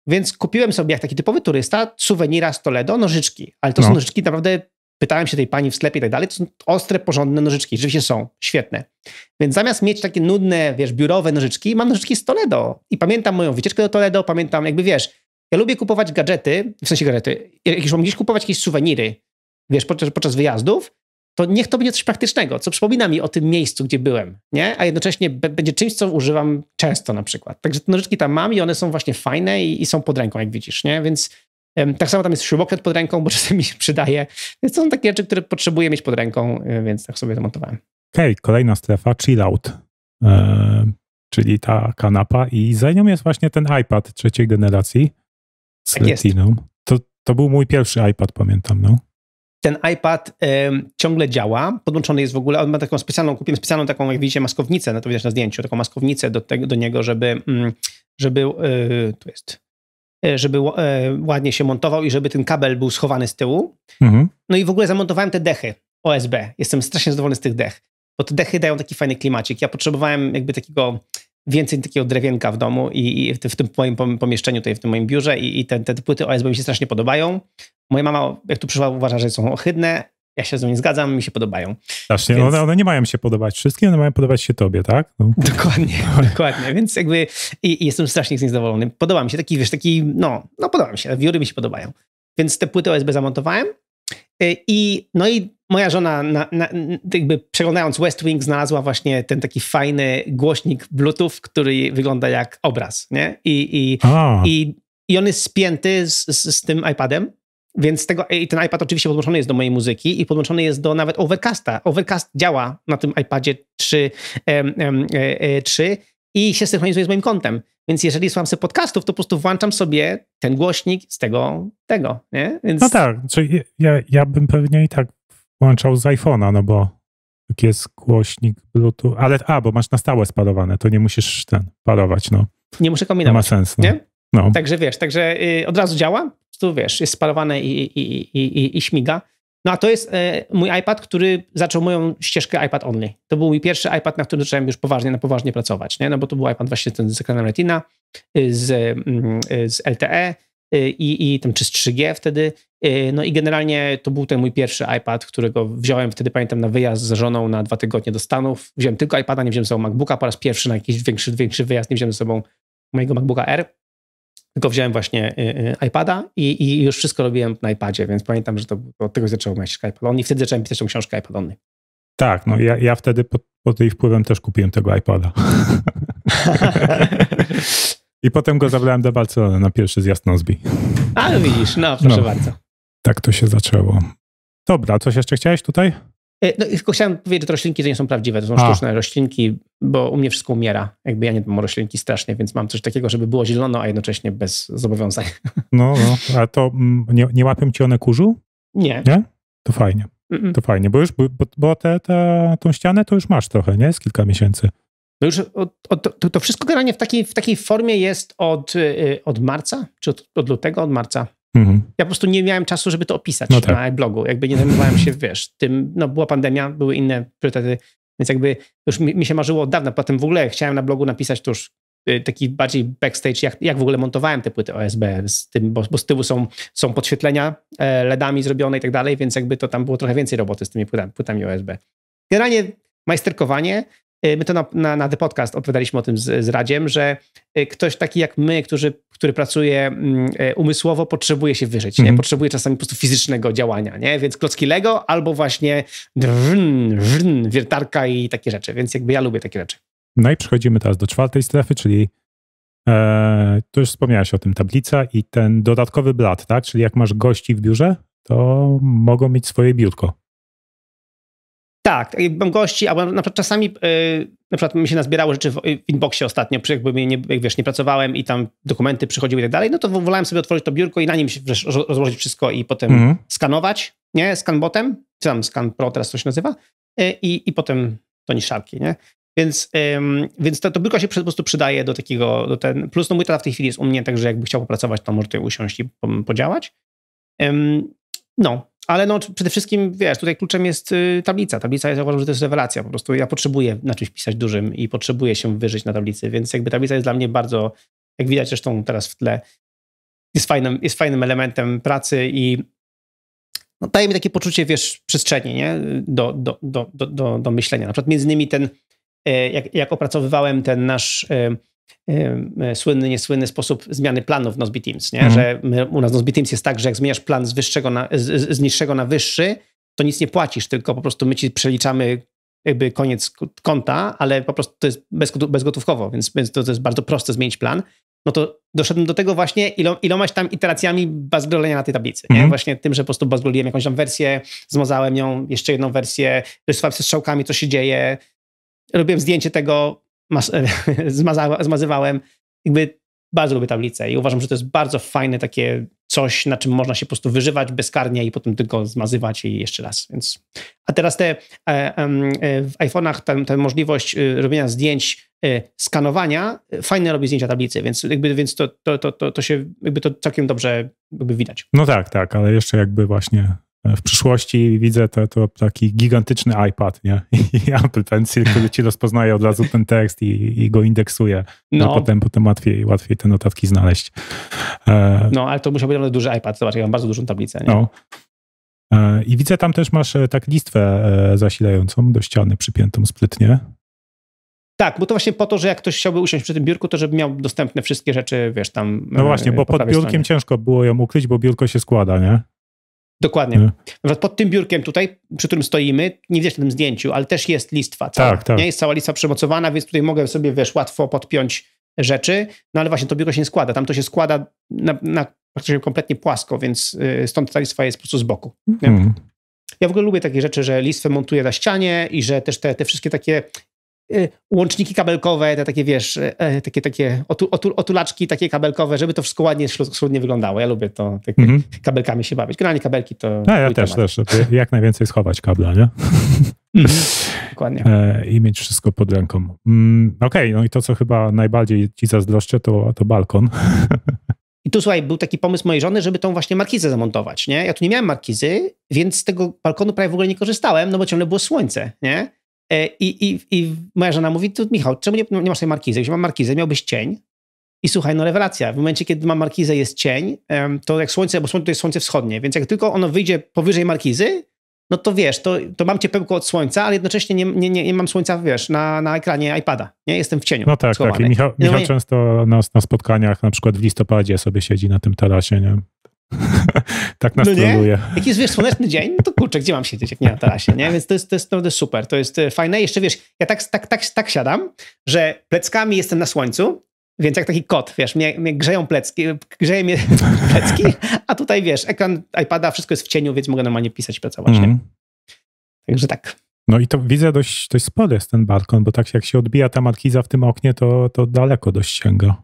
więc kupiłem sobie, jak taki typowy turysta, suwenira z Toledo, nożyczki. Ale to no. są nożyczki naprawdę, pytałem się tej pani w sklepie i tak dalej, to są ostre, porządne nożyczki. Rzeczywiście są, świetne. Więc zamiast mieć takie nudne, wiesz, biurowe nożyczki, mam nożyczki z Toledo. I pamiętam moją wycieczkę do Toledo, pamiętam, jakby wiesz, ja lubię kupować gadżety, w sensie gadżety, jak już mam gdzieś kupować jakieś suweniry, wiesz, podczas, podczas wyjazdów, to niech to będzie coś praktycznego, co przypomina mi o tym miejscu, gdzie byłem, nie? A jednocześnie będzie czymś, co używam często na przykład. Także te nożyczki tam mam i one są właśnie fajne i, i są pod ręką, jak widzisz, nie? Więc tak samo tam jest śrubokręt pod ręką, bo czasem mi się przydaje. Więc to są takie rzeczy, które potrzebuję mieć pod ręką, e, więc tak sobie zamontowałem. Okej, okay, kolejna strefa, chill out. Yy, czyli ta kanapa i za nią jest właśnie ten iPad trzeciej generacji z tak Retiną. To, to był mój pierwszy iPad, pamiętam, no ten iPad ciągle działa, podłączony jest w ogóle, on ma taką specjalną, kupiłem specjalną taką, jak widzicie, maskownicę, na to widać na zdjęciu, taką maskownicę do, tego, do niego, żeby, mm, żeby e, tu jest, e, żeby e, ładnie się montował i żeby ten kabel był schowany z tyłu. Mhm. No i w ogóle zamontowałem te dechy OSB. Jestem strasznie zadowolony z tych dech, bo te dechy dają taki fajny klimacik. Ja potrzebowałem jakby takiego więcej takiego drewienka w domu i, i w, tym, w, tym moim pomieszczeniu, tutaj w tym moim biurze i, i te, te płyty OSB mi się strasznie podobają. Moja mama, jak tu przyszła, uważa, że są ohydne. Ja się z nią nie zgadzam, mi się podobają. Znacznie, no, Więc... one, one, nie mają się podobać wszystkim, one mają podobać się tobie, tak? No. Dokładnie, dokładnie. Więc jakby i, i jestem strasznie z nich zadowolony. Podoba mi się taki, wiesz, taki, no, no podoba mi się, wióry mi się podobają. Więc te płyty OSB zamontowałem y, i no i moja żona, na, na, jakby przeglądając West Wing, znalazła właśnie ten taki fajny głośnik Bluetooth, który wygląda jak obraz, nie? I, i, i, i, on jest spięty z, z, z, tym iPadem więc tego, i ten iPad oczywiście podłączony jest do mojej muzyki i podłączony jest do nawet Overcasta. Overcast działa na tym iPadzie 3, em, em, e, 3 e, i się synchronizuje z moim kontem. Więc jeżeli słucham sobie podcastów, to po prostu włączam sobie ten głośnik z tego, tego, nie? Więc... No tak, czyli ja, ja bym pewnie i tak włączał z iPhone'a, no bo jest głośnik Bluetooth, ale a, bo masz na stałe spalowane, to nie musisz ten parować, no. Nie muszę kombinować. To ma sens, no. nie? No. Także wiesz, także y, od razu działa, tu wiesz, jest sparowane i, i, i, i, i śmiga. No a to jest e, mój iPad, który zaczął moją ścieżkę iPad Only. To był mój pierwszy iPad, na którym zacząłem już poważnie, na poważnie pracować, nie? No bo to był iPad właśnie ten z ekranem Retina, y, z, mm, y, z LTE i, i tam czy z 3G wtedy. No i generalnie to był ten mój pierwszy iPad, którego wziąłem wtedy, pamiętam, na wyjazd z żoną na dwa tygodnie do Stanów. Wziąłem tylko iPada, nie wziąłem ze sobą MacBooka, po raz pierwszy na jakiś większy, większy wyjazd nie wziąłem ze sobą mojego MacBooka R. Tylko wziąłem właśnie e, e, iPada i, i, już wszystko robiłem na iPadzie, więc pamiętam, że to, od tego zacząłem myśleć iPad i Wtedy zacząłem pisać tą książkę iPad Only. Tak, no ja, ja wtedy pod, pod jej wpływem też kupiłem tego iPada. I potem go zabrałem do Barcelony na pierwszy zjazd Nozbi. Ale widzisz, no proszę no, bardzo. Tak to się zaczęło. Dobra, coś jeszcze chciałeś tutaj? E, no tylko chciałem powiedzieć, że te roślinki to nie są prawdziwe, to są A. sztuczne roślinki, bo u mnie wszystko umiera. Jakby ja nie mam roślinki strasznie, więc mam coś takiego, żeby było zielono, a jednocześnie bez zobowiązań. No, no. a to mm, nie, nie łapią ci one kurzu? Nie. Nie? To fajnie. Mm -mm. To fajnie, bo już, bo, bo te, te, tą ścianę to już masz trochę, nie? Z kilka miesięcy. No już od, od, to, to, wszystko generalnie w takiej, w takiej formie jest od, y, y, od marca, czy od, od lutego, od marca. Mhm. Ja po prostu nie miałem czasu, żeby to opisać no tak. na blogu. Jakby nie zajmowałem się, wiesz, tym, no była pandemia, były inne priorytety, więc jakby już mi, mi się marzyło od dawna. Potem w ogóle chciałem na blogu napisać to już y, taki bardziej backstage, jak, jak w ogóle montowałem te płyty OSB, z tym, bo, bo z tyłu są, są podświetlenia e, LEDami zrobione i tak dalej, więc jakby to tam było trochę więcej roboty z tymi płytami, płytami OSB. Generalnie majsterkowanie, E, my to na, na, na The Podcast opowiadaliśmy o tym z, z Radziem, że e, ktoś taki jak my, który który pracuje mm, e, umysłowo, potrzebuje się wyżyć, mm -hmm. nie? Mhm. Potrzebuje czasami po prostu fizycznego działania, nie? Więc klocki Lego albo właśnie drn, drn, wiertarka i takie rzeczy, więc jakby ja lubię takie rzeczy. No i przechodzimy teraz do czwartej strefy, czyli e, tu już wspomniałeś o tym, tablica i ten dodatkowy blat, tak? Czyli jak masz gości w biurze, to mogą mieć swoje biurko. Tak, mam tak, gości, albo na przykład czasami, e, na przykład mi się nazbierało rzeczy w, e, inboxie ostatnio, jakby nie, jak wiesz, nie pracowałem i tam dokumenty przychodziły i tak dalej, no to wolałem sobie otworzyć to biurko i na nim się rozłożyć wszystko i potem mm -hmm. skanować, nie, scanbotem, czy tam scan pro teraz coś nazywa, e, i, i potem to niszarki, nie. Więc, ym, więc to, to biurko się po prostu przydaje do takiego, do ten, plus no mój tata w tej chwili jest u mnie, także jakby chciał popracować, to może tutaj usiąść i podziałać. Ym, no, ale no, przede wszystkim, wiesz, tutaj kluczem jest y, tablica. Tablica jest, ja uważam, że to jest rewelacja. Po prostu ja potrzebuję na czymś pisać dużym i potrzebuję się wyżyć na tablicy, więc jakby tablica jest dla mnie bardzo, jak widać zresztą teraz w tle, jest fajnym, jest fajnym elementem pracy i no, daje mi takie poczucie, wiesz, przestrzeni, nie? Do, do, do, do, do, myślenia. Na przykład między innymi ten, e, jak, jak opracowywałem ten nasz e, E, słynny, niesłynny sposób zmiany planów w Nozbe Teams, nie? Mhm. że my, u nas w Nozbe Teams jest tak, że jak zmieniasz plan z, wyższego na, z, z, niższego na wyższy, to nic nie płacisz, tylko po prostu my ci przeliczamy jakby koniec konta, ale po prostu to jest bezgotówkowo, więc, więc to, to jest bardzo proste zmienić plan. No to doszedłem do tego właśnie, ilo, ilomaś tam iteracjami bazgrolenia na tej tablicy. Nie? Mhm. Właśnie tym, że po prostu bazgroliłem jakąś tam wersję, zmazałem ją, jeszcze jedną wersję, wysłałem ze strzałkami, co się dzieje, robiłem zdjęcie tego, zmazywałem. Jakby bardzo lubię tablicę i uważam, że to jest bardzo fajne takie coś, na czym można się po prostu wyżywać bezkarnie i potem tylko zmazywać i jeszcze raz. Więc... A teraz te e, e, w iPhone'ach ta, możliwość y, robienia zdjęć, y, skanowania, y, fajne robi zdjęcia tablicy, więc, jakby, więc to, to, to, to, się jakby to całkiem dobrze jakby widać. No tak, tak, ale jeszcze jakby właśnie w przyszłości widzę to, to taki gigantyczny iPad, nie? I Apple Pencil, który ci rozpoznaje od razu ten tekst i, i go indeksuje. No. A potem, potem łatwiej, łatwiej te notatki znaleźć. E... No, ale to musiał być naprawdę duży iPad. Zobacz, ja mam bardzo dużą tablicę, nie? No. E... I widzę, tam też masz e, tak listwę e, zasilającą do ściany przypiętą sprytnie. Tak, bo to właśnie po to, że jak ktoś chciałby usiąść przy tym biurku, to żeby miał dostępne wszystkie rzeczy, wiesz, tam. No właśnie, e, bo pod biurkiem stronie. ciężko było ją ukryć, bo biurko się składa, nie? Dokładnie. Nie? Nawet pod tym biurkiem tutaj, przy którym stoimy, nie widać na tym zdjęciu, ale też jest listwa. Cała, tak, tak. Nie jest cała lista przemocowana, więc tutaj mogę sobie, wiesz, łatwo podpiąć rzeczy, no ale właśnie to biurko się nie składa. Tam to się składa na, na praktycznie kompletnie płasko, więc y, stąd ta listwa jest po prostu z boku. Mhm. Ja w ogóle lubię takie rzeczy, że listwę montuję na ścianie i że też te, te wszystkie takie Y, łączniki kabelkowe, te takie, wiesz, y, e, takie, takie otu, otu, otulaczki takie kabelkowe, żeby to wszystko ładnie, schludnie wyglądało. Ja lubię to, tak, mm -hmm. kabelkami się bawić. Generalnie kabelki to... A ja też, temat. też, jak najwięcej schować kabla, nie? Mm, dokładnie. E, I mieć wszystko pod ręką. Mm, Okej, okay, no i to, co chyba najbardziej ci zazdroszczę, to, to balkon. I tu słuchaj, był taki pomysł mojej żony, żeby tą właśnie markizę zamontować, nie? Ja tu nie miałem markizy, więc z tego balkonu prawie w ogóle nie korzystałem, no bo ciągle było słońce, nie? E, I, i, I moja żona mówi, tu Michał, czemu nie, nie masz tej markizy? Jeśli mam markizę, miałbyś cień. I słuchaj, no rewelacja. W momencie, kiedy mam markizę, jest cień, to jak słońce, bo słońce to jest słońce wschodnie, więc jak tylko ono wyjdzie powyżej markizy, no to wiesz, to, to mam ciepełko od słońca, ale jednocześnie nie, nie, nie, nie mam słońca, wiesz, na, na ekranie iPada, nie? Jestem w cieniu. No tak, schowany. tak. I Michał, Michał no, często nas na spotkaniach, na przykład w listopadzie sobie siedzi na tym tarasie, nie? tak nas no troluje. Jak jest, wiesz, słoneczny dzień, no to kurczę, gdzie mam siedzieć, jak nie na tarasie, nie? Więc to jest, to jest naprawdę super, to jest e, fajne. Jeszcze, wiesz, ja tak, tak, tak, tak siadam, że pleckami jestem na słońcu, więc jak taki kot, wiesz, mnie, mnie grzeją plecki, grzeje mnie plecki, a tutaj, wiesz, ekran iPada, wszystko jest w cieniu, więc mogę normalnie pisać i pracować, mm. nie? Mhm. Także tak. No i to widzę dość, dość spory jest ten balkon, bo tak jak się odbija ta markiza w tym oknie, to, to daleko dość sięga.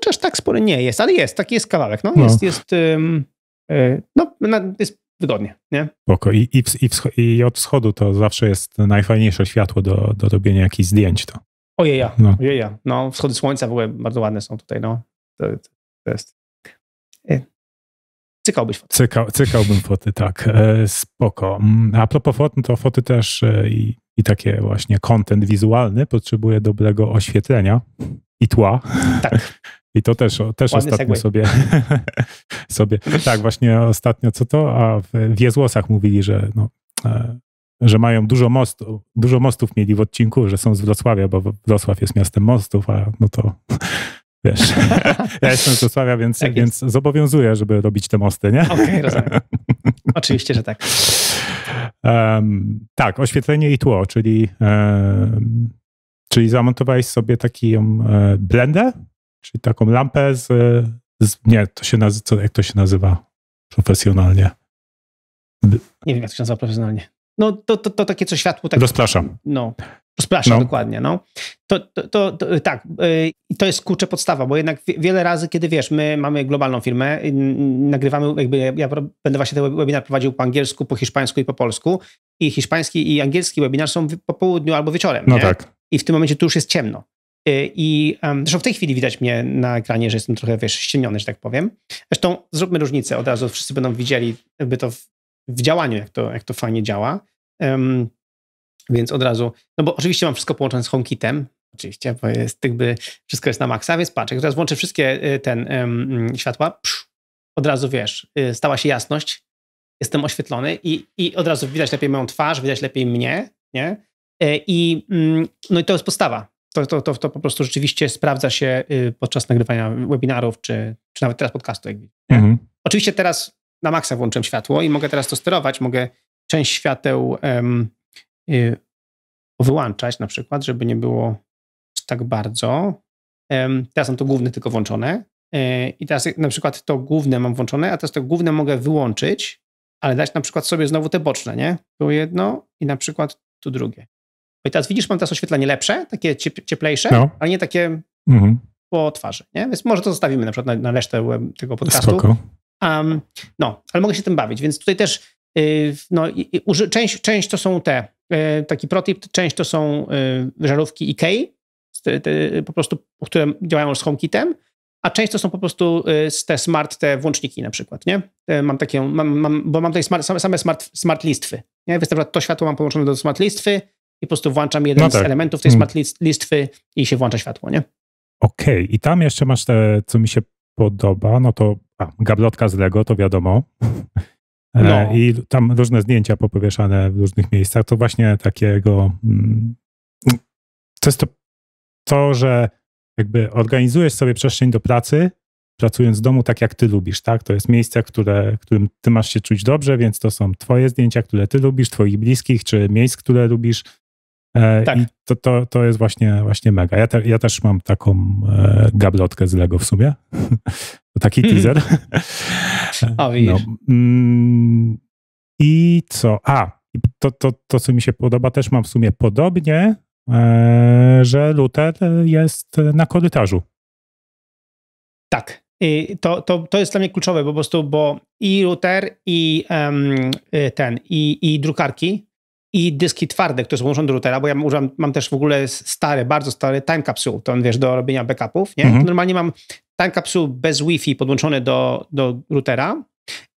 Chociaż tak spory nie jest, ale jest, taki jest kawałek. No, no. Jest, jest, ym, y, no, na, jest wygodnie, nie? Spoko. I, i, w, i, w, I, od wschodu to zawsze jest najfajniejsze światło do, do robienia jakichś zdjęć. To. Ojeja, no. ojeja. No, wschody słońca w ogóle bardzo ładne są tutaj, no. To, to jest... Y, cykałbyś foty. Cyka, cykałbym foty, tak. E, spoko. Mm, a propos foty, to foty też e, i, i takie właśnie content wizualny potrzebuje dobrego oświetlenia i tła. Tak. I to też, też ostatnio sobie, sobie. Tak, właśnie ostatnio co to? A w, w Jezłosach mówili, że, no, e, że mają dużo mostów. Dużo mostów mieli w odcinku, że są z Wrocławia, bo Wrocław jest miastem mostów, a no to wiesz. ja jestem z Wrocławia, więc, tak więc zobowiązuję, żeby robić te mosty, nie? Okej, okay, rozumiem. Oczywiście, że tak. Um, tak, oświetlenie i tło, czyli, um, czyli zamontowałeś sobie taką um, e, blendę czyli taką lampę z, z nie, to się nazy, co, jak to się nazywa profesjonalnie? Nie wiem, jak to się nazywa profesjonalnie. No to, to, to takie co światło... Tak, rozpraszam. No, rozpraszam, no. dokładnie, no. To, to, to, to tak, yy, to jest kurczę podstawa, bo jednak wiele razy, kiedy wiesz, my mamy globalną firmę, y, nagrywamy jakby, ja będę właśnie ten webinar prowadził po angielsku, po hiszpańsku i po polsku i hiszpański i angielski webinar są po południu albo wieczorem, No nie? tak. I w tym momencie tu już jest ciemno. Y, I zresztą w tej chwili widać mnie na ekranie, że jestem trochę, wiesz, ścieniony, że tak powiem. Zresztą zróbmy różnicę, od razu wszyscy będą widzieli jakby to w, w działaniu, jak to, jak to fajnie działa. Um, więc od razu, no bo oczywiście mam wszystko połączone z HomeKitem, oczywiście, bo jest jakby, wszystko jest na maksa, więc patrz, jak teraz włączę wszystkie y, ten um, światła, psz, od razu, wiesz, y, stała się jasność, jestem oświetlony i, i od razu widać lepiej moją twarz, widać lepiej mnie, nie? I, mm, no i to jest podstawa, to, to, to, to po prostu rzeczywiście sprawdza się y, podczas nagrywania webinarów, czy, czy nawet teraz podcastu. mhm. Oczywiście teraz na maksa włączyłem światło i mogę teraz to sterować, mogę część świateł um, y, wyłączać na przykład, żeby nie było tak bardzo. Um, teraz mam to główne tylko włączone y, i teraz na przykład to główne mam włączone, a teraz to główne mogę wyłączyć, ale dać na przykład sobie znowu te boczne, nie? Tu jedno i na przykład tu drugie. No i teraz widzisz, mam teraz oświetlenie lepsze, takie cieplejsze, no. ale nie takie mhm. po twarzy, nie? Więc może to zostawimy na przykład na, na resztę tego podcastu. Um, no, ale mogę się tym bawić, więc tutaj też yy, no, i, część, część to są te, yy, taki protip, część to są yy, żarówki IKEA, te, te, po prostu, które działają z HomeKitem, a część to są po prostu y, te smart, te włączniki na przykład, nie? Mam takie, mam, mam, bo mam tutaj smart, same, same smart, smart listwy, nie? Więc to światło mam połączone do smart listwy, i po prostu włączam no jeden no tak. z elementów tej mm. smart listwy i się włącza światło, nie? Okej, okay. i tam jeszcze masz te, co mi się podoba, no to a, gablotka z Lego, to wiadomo. E, no. I tam różne zdjęcia popowieszane w różnych miejscach. To właśnie takiego. Mm, to jest to, to, że jakby organizujesz sobie przestrzeń do pracy, pracując z domu tak, jak ty lubisz, tak? To jest miejsce, które, którym ty masz się czuć dobrze, więc to są twoje zdjęcia, które ty lubisz, twoich bliskich, czy miejsc, które lubisz, E, tak. I to, to, to jest właśnie, właśnie mega. Ja, te, ja też mam taką e, gablotkę z Lego w sumie. taki hmm. teaser. o, e, no. Mm, I co? A, to, to, to, co mi się podoba, też mam w sumie podobnie, e, że Luther jest na korytarzu. Tak, i to, to, to jest dla mnie kluczowe, bo po prostu, bo i Luther i um, ten, i, i drukarki i dyski twarde, które są włączone do routera, bo ja używam, mam też w ogóle stary, bardzo stary time capsule, to on, wiesz, do robienia backupów, nie? Mhm. Normalnie mam time capsule bez Wi-Fi podłączony do, do routera,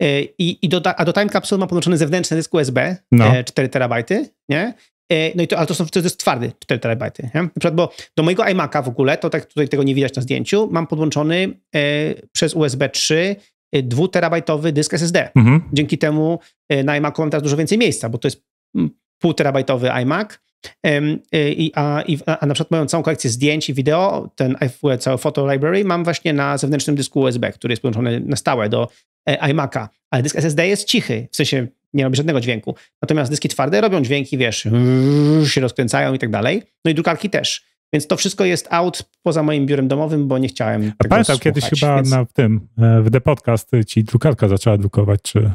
y, i, i do, a do Time Capsule ma podłączony zewnętrzny dysk USB, no. 4 e, terabajty, nie? E, no i to, ale to, są, to jest twardy 4 terabajty, nie? Na przykład, bo do mojego iMac'a w ogóle, to tak tutaj tego nie widać na zdjęciu, mam podłączony e, przez USB 3 2 e, terabajtowy dysk SSD. Mhm. Dzięki temu na iMac'u mam teraz dużo więcej miejsca, bo to jest pół terabajtowy iMac, y, i, a, i, a na przykład moją całą kolekcję zdjęć i wideo, ten e, cały photo library mam właśnie na zewnętrznym dysku USB, który jest podłączony na stałe do e, iMac'a, ale dysk SSD jest cichy, w sensie nie robi żadnego dźwięku. Natomiast dyski twarde robią dźwięki, wiesz, się rozkręcają i tak dalej. No i drukarki też. Więc to wszystko jest out poza moim biurem domowym, bo nie chciałem. A pamiętam kiedyś chyba więc... na tym, e, w The Podcast ci drukarka zaczęła drukować, czy,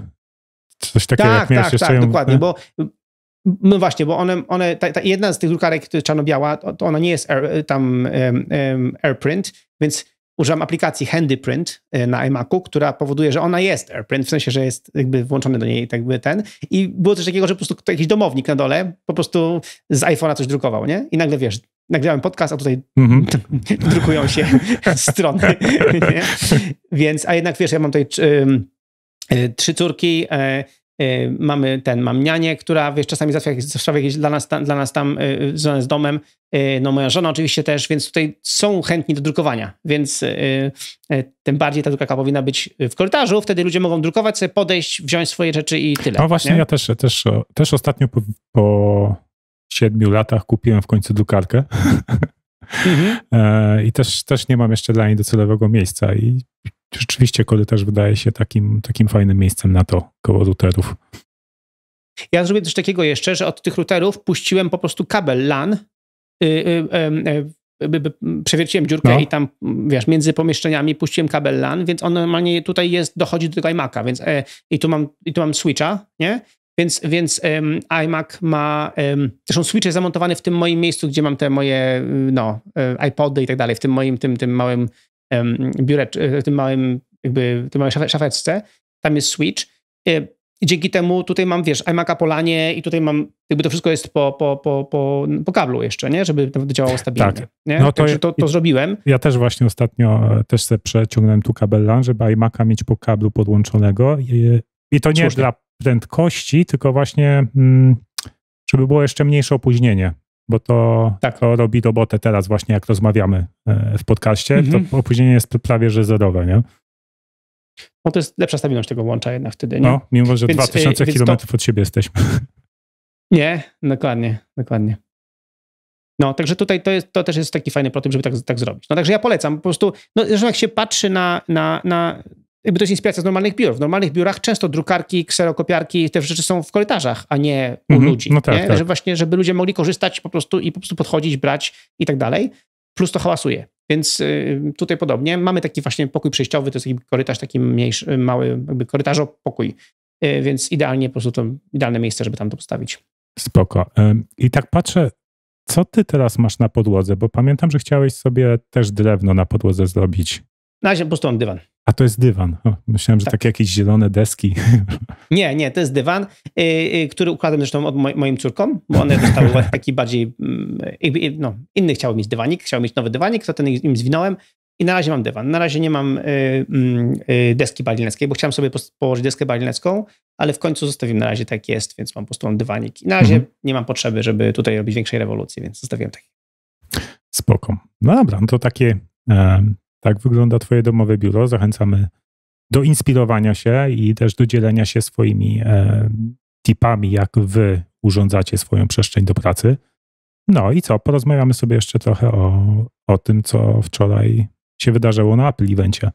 coś takiego, tak, jak miałeś tak, jeszcze tak, ją... dokładnie, bo no właśnie, bo one, one ta, ta jedna z tych drukarek czarno-biała, to ona nie jest air, tam um, um, AirPrint, więc używam aplikacji HandyPrint e, na iMacu, która powoduje, że ona jest AirPrint, w sensie, że jest jakby włączony do niej jakby ten. I było coś takiego, że po prostu jakiś domownik na dole po prostu z iPhone'a coś drukował, nie? I nagle wiesz, nagrywałem podcast, a tutaj mm -hmm. drukują się strony. Więc, a jednak wiesz, ja mam tutaj... E, trzy córki, e, Yy, mamy ten, mam nianię, która wiesz, czasami załatwia, załatwia jakieś dla nas, tam, dla nas tam yy, związane z domem, yy, no moja żona oczywiście też, więc tutaj są chętni do drukowania, więc y, y, tym bardziej ta drukarka powinna być w korytarzu, wtedy ludzie mogą drukować sobie, podejść, wziąć swoje rzeczy i tyle. No właśnie, nie? ja też, też, też ostatnio po, po siedmiu latach kupiłem w końcu drukarkę. Mm -hmm. I też, też nie mam jeszcze dla niej docelowego miejsca i rzeczywiście korytarz wydaje się takim, takim fajnym miejscem na to koło routerów. Ja zrobię coś takiego jeszcze, że od tych routerów puściłem po prostu kabel LAN, y, y, y, przewierciłem dziurkę no. i tam, wiesz, między pomieszczeniami puściłem kabel LAN, więc on normalnie tutaj jest, dochodzi do tego iMac'a, więc e, i, tu mam, i tu mam switcha, nie? Więc, więc iMac ma. Um, zresztą Switch jest zamontowany w tym moim miejscu, gdzie mam te moje no, e, iPody i tak dalej, w tym moim, tym, tym małym biurecz, w tym małym, jakby, w tym małej szafeczce, tam jest switch. E, I dzięki temu tutaj mam, wiesz, iMac'a po lanie i tutaj mam, jakby to wszystko jest po, po, po, po, po kablu jeszcze, nie? Żeby to działało stabilnie. Tak. Nie? No to, to, to zrobiłem. Ja też właśnie ostatnio e, też sobie przeciągnąłem tu kabel LAN, żeby iMac'a mieć po kablu podłączonego i, i to nie Słusznie. dla prędkości, tylko właśnie, mm, żeby było jeszcze mniejsze opóźnienie bo to, tak. to robi robotę teraz właśnie, jak rozmawiamy e, w podcaście, mhm. to opóźnienie jest prawie że zerowe, nie? No to jest lepsza stabilność tego łącza jednak wtedy, nie? No, mimo że więc, 2000 e, km to... od siebie jesteśmy. Nie, dokładnie, dokładnie. No, także tutaj to, jest, to też jest taki fajny problem, żeby tak, tak zrobić. No, także ja polecam po prostu, no, zresztą jak się patrzy na, na, na jakby to jest inspiracja z normalnych biur. W normalnych biurach często drukarki, kserokopiarki, te rzeczy są w korytarzach, a nie u mm -hmm. ludzi. No tak, nie? Tak. Że właśnie, żeby ludzie mogli korzystać po prostu i po prostu podchodzić, brać i tak dalej. Plus to hałasuje. Więc y, tutaj podobnie. Mamy taki właśnie pokój przejściowy, to jest taki korytarz, taki mniejszy, mały jakby korytarzo-pokój. Y, więc idealnie po prostu to idealne miejsce, żeby tam to postawić. Spoko. Y, I tak patrzę, co ty teraz masz na podłodze? Bo pamiętam, że chciałeś sobie też drewno na podłodze zrobić. Na razie po prostu mam dywan. A to jest dywan. myślałem, że tak. takie jakieś zielone deski. Nie, nie, to jest dywan, y, y, który układam zresztą od moim córkom, bo one dostały taki bardziej, mm, no, inny chciał mieć dywanik, chciał mieć nowy dywanik, to ten im zwinąłem i na razie mam dywan. Na razie nie mam y, mm, deski balineckiej, bo chciałem sobie położyć deskę balinecką, ale w końcu zostawiłem na razie tak jest, więc mam po prostu dywanik. I na razie mhm. nie mam potrzeby, żeby tutaj robić większej rewolucji, więc zostawiłem taki. Spoko. No dobra, no to takie tak wygląda Twoje domowe biuro. Zachęcamy do inspirowania się i też do dzielenia się swoimi e, tipami, jak Wy urządzacie swoją przestrzeń do pracy. No i co? Porozmawiamy sobie jeszcze trochę o, o tym, co wczoraj się wydarzyło na Apple Evencie.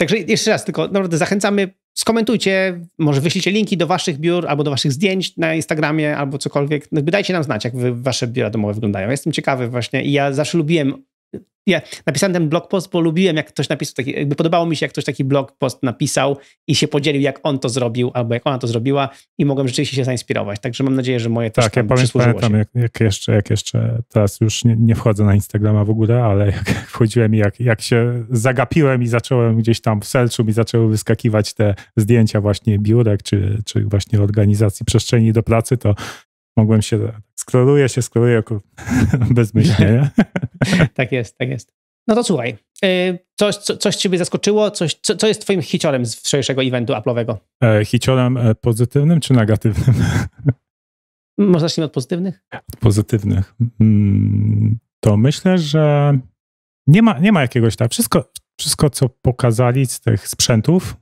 Także jeszcze raz, tylko naprawdę zachęcamy, skomentujcie, może wyślijcie linki do waszych biur albo do waszych zdjęć na Instagramie albo cokolwiek. No, dajcie nam znać, jak wy, wasze biura domowe wyglądają. jestem ciekawy właśnie i ja zawsze lubiłem ja napisałem ten blog post, bo lubiłem, jak ktoś napisał taki, jakby podobało mi się, jak ktoś taki blog post napisał i się podzielił, jak on to zrobił, albo jak ona to zrobiła i mogłem rzeczywiście się zainspirować. Także mam nadzieję, że moje też tak, ja przysłużyło pamiętam, się. Jak, jak, jeszcze, jak jeszcze, teraz już nie, nie, wchodzę na Instagrama w ogóle, ale jak wchodziłem i jak, jak się zagapiłem i zacząłem gdzieś tam w selczu mi zaczęły wyskakiwać te zdjęcia właśnie biurek, czy, czy właśnie organizacji przestrzeni do pracy, to mogłem się, skroruję się, jako bezmyślnie. tak jest, tak jest. No to słuchaj, y, coś, co, coś ciebie zaskoczyło, coś, co, co jest twoim hiciorem z wczorajszego eventu Apple'owego? E, hiciorem e, pozytywnym czy negatywnym? Można zacząć od pozytywnych? Od pozytywnych. Mm, to myślę, że nie ma, nie ma jakiegoś tak. Wszystko, wszystko, co pokazali z tych sprzętów,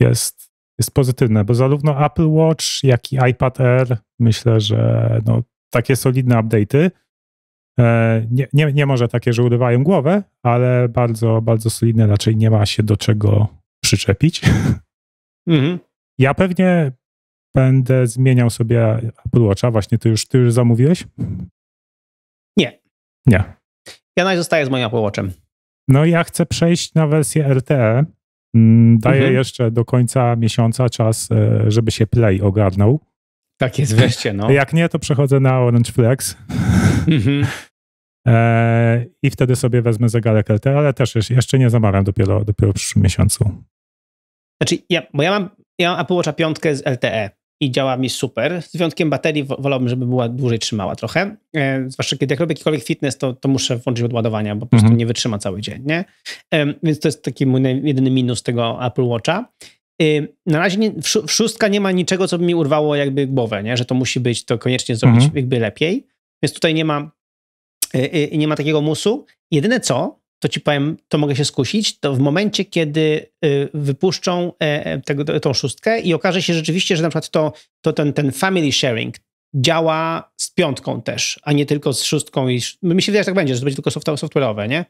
jest jest pozytywne, bo zarówno Apple Watch, jak i iPad Air myślę, że no, takie solidne update'y. E, nie, nie, nie może takie, że urywają głowę, ale bardzo, bardzo solidne, raczej nie ma się do czego przyczepić. Mhm. Ja pewnie będę zmieniał sobie Apple Watcha. Właśnie ty już, ty już zamówiłeś? Nie. Nie. Ja najzostaję z moim Apple Watchem. No ja chcę przejść na wersję RTE, Mm, daję mhm. jeszcze do końca miesiąca czas, e, żeby się Play ogarnął. Tak jest, wreszcie, no. Jak nie, to przechodzę na Orange Flex. Mhm. E, I wtedy sobie wezmę zegarek LTE, ale też jeszcze nie zamawiam, dopiero, dopiero w przyszłym miesiącu. Znaczy, ja, bo ja mam, ja mam Apple Watcha 5 z LTE i działa mi super. Z wyjątkiem baterii wolałbym, żeby była dłużej trzymała trochę. E, zwłaszcza kiedy jak robię jakikolwiek fitness, to, to muszę włączyć odładowania, bo po prostu mhm. nie wytrzyma cały dzień, nie? E, więc to jest taki mój jedyny minus tego Apple Watcha. Y, na razie nie, w, szóstka nie ma niczego, co by mi urwało jakby głowę, nie? Że to musi być, to koniecznie zrobić mhm. jakby lepiej. Więc tutaj nie ma, y, y, nie ma takiego musu. Jedyne co, to ci powiem, to mogę się skusić, to w momencie, kiedy y, wypuszczą e, e, tego, tą szóstkę i okaże się rzeczywiście, że na przykład to, to ten, ten family sharing działa z piątką też, a nie tylko z szóstką. I, no mi się wydaje, że tak będzie, że to będzie tylko software'owe, nie?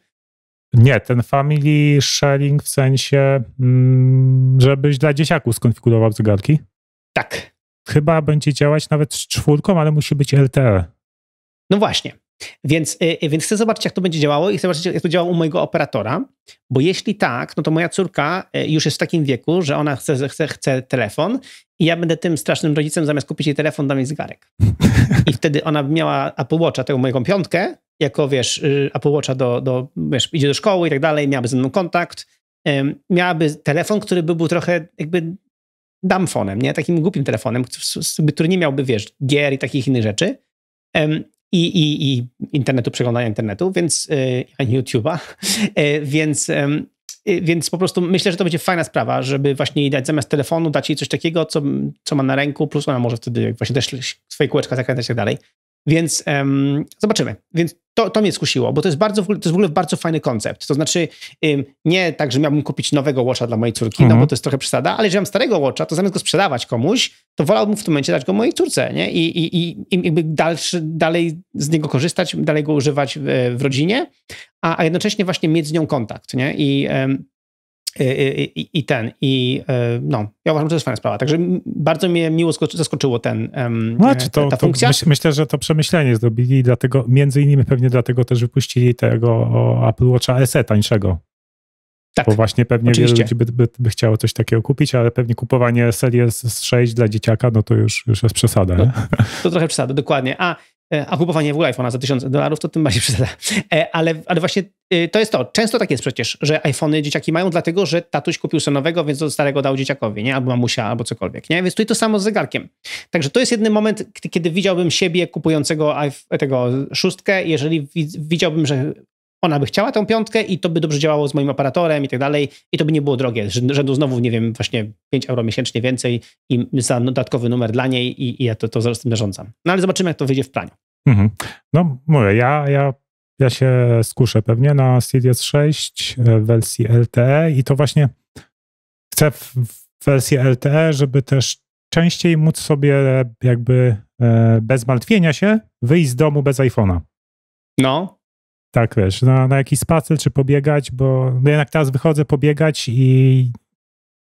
Nie, ten family sharing w sensie, mm, żebyś dla dzieciaków skonfigurował zegarki? Tak. Chyba będzie działać nawet z czwórką, ale musi być LTE. No właśnie, więc, y, y, więc chcę zobaczyć, jak to będzie działało i chcę zobaczyć, jak to działa u mojego operatora, bo jeśli tak, no to moja córka y, już jest w takim wieku, że ona chce, chce, chce telefon i ja będę tym strasznym rodzicem, zamiast kupić jej telefon, dam jej zegarek. I wtedy ona miała Apple Watcha, tego moją piątkę, jako, wiesz, Apple Watcha do, do wiesz, idzie do szkoły i tak dalej, miałaby ze mną kontakt, miałaby telefon, który by był trochę jakby damfonem, nie? Takim głupim telefonem, który nie miałby, wiesz, gier i takich innych rzeczy i, i, i internetu, przeglądania internetu, więc ani e, YouTube'a, e, więc e, więc po prostu myślę, że to będzie fajna sprawa, żeby właśnie dać zamiast telefonu, dać jej coś takiego, co, co ma na ręku, plus ona może wtedy właśnie też swoje kółeczka zakręcać i tak dalej. Więc um, zobaczymy. Więc to, to mnie skusiło, bo to jest, bardzo, to jest w ogóle bardzo fajny koncept. To znaczy, um, nie tak, że miałbym kupić nowego Watcha dla mojej córki, mhm. no bo mhm. to jest trochę przesada, ale jeżeli mam starego Watcha, to zamiast go sprzedawać komuś, to wolałbym w tym momencie dać go mojej córce, nie? I, i, i, i jakby dalszy, dalej z niego korzystać, dalej go używać w, w rodzinie, a, a jednocześnie właśnie mieć z nią kontakt, nie? I um, Y, y, y, I, ten, i no, ja uważam, że to jest fajna sprawa. Także bardzo mnie miło zaskoczyło ten, no, e, to, ta funkcja. To myślę, że to przemyślenie zrobili, dlatego, między innymi pewnie dlatego też wypuścili tego Apple Watcha SE tańszego. Tak, Bo właśnie pewnie wiele wielu ludzi by, by, by, chciało coś takiego kupić, ale pewnie kupowanie Series 6 dla dzieciaka, no to już, już jest przesada. No, to trochę przesada, dokładnie. A E, a kupowanie w iPhone'a za 1000 dolarów to tym bardziej przesada. E, ale, ale właśnie e, to jest to. Często tak jest przecież, że iPhony dzieciaki mają dlatego, że tatuś kupił sobie nowego, więc od starego dał dzieciakowi, nie? Albo mamusia, albo cokolwiek, nie? Więc tutaj to samo z zegarkiem. Także to jest jeden moment, kiedy widziałbym siebie kupującego tego szóstkę, jeżeli widziałbym, że ona by chciała tą piątkę i to by dobrze działało z moim operatorem i tak dalej. I to by nie było drogie, rzędu znowu, nie wiem, właśnie 5 euro miesięcznie więcej i za dodatkowy numer dla niej i, i ja to, to tym zarządzam. No ale zobaczymy, jak to wyjdzie w planie. Mhm. No mówię, ja, ja, ja się skuszę pewnie na Series 6 e, w wersji LTE i to właśnie chcę w, wersji LTE, żeby też częściej móc sobie e, jakby e, bez martwienia się wyjść z domu bez iPhone'a. No, tak wiesz, na, na jakiś spacer czy pobiegać, bo no jednak teraz wychodzę pobiegać i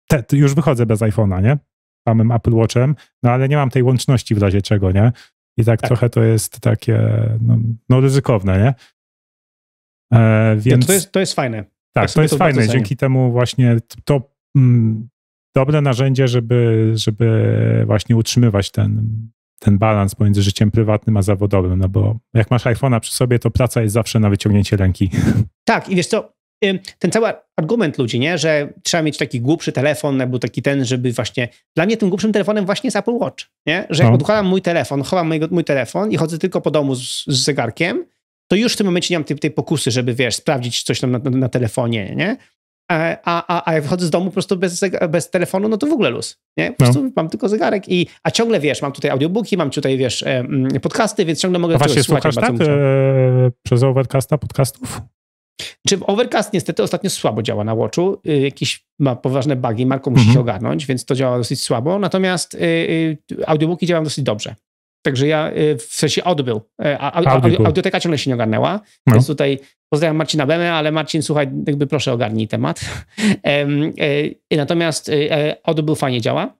te, już wychodzę bez iPhone'a, nie? Samym Apple Watchem, no ale nie mam tej łączności w razie czego, nie? I tak, tak. trochę to jest takie, no, no ryzykowne, nie? E, więc... to, jest, to jest fajne. Tak, to jest to fajne. Dzięki temu właśnie to mm, dobre narzędzie, żeby, żeby właśnie utrzymywać ten ten balans pomiędzy życiem prywatnym a zawodowym, no bo jak masz iPhone'a przy sobie, to praca jest zawsze na wyciągnięcie ręki. Tak, i wiesz co, ten cały argument ludzi, nie? że trzeba mieć taki głupszy telefon, albo taki ten, żeby właśnie... Dla mnie tym głupszym telefonem właśnie jest Apple Watch, nie? że jak no. odkładam mój telefon, chowam mój telefon i chodzę tylko po domu z, z zegarkiem, to już w tym momencie nie mam tej, tej pokusy, żeby, wiesz, sprawdzić coś tam na, na, na telefonie, nie? E, a, a, a wychodzę z domu po prostu bez, bez telefonu, no to w ogóle luz. Nie? Po no. prostu no. mam tylko zegarek i, a ciągle wiesz, mam tutaj audiobooki, mam tutaj, wiesz, podcasty, więc ciągle mogę a właśnie słuchasz tak muszę. E, przez Overcasta podcastów? Czy Overcast niestety ostatnio słabo działa na Watchu. Y, jakiś ma poważne bugi, Marko musi mhm. się ogarnąć, więc to działa dosyć słabo. Natomiast y, y, audiobooki działają dosyć dobrze. Także ja y, w sensie odbył. E, a, audioteka ciągle się nie ogarnęła. No. Więc tutaj pozdrawiam Marcina Bemę, ale Marcin, słuchaj, jakby proszę ogarnij temat. E, natomiast e, odbył fajnie działa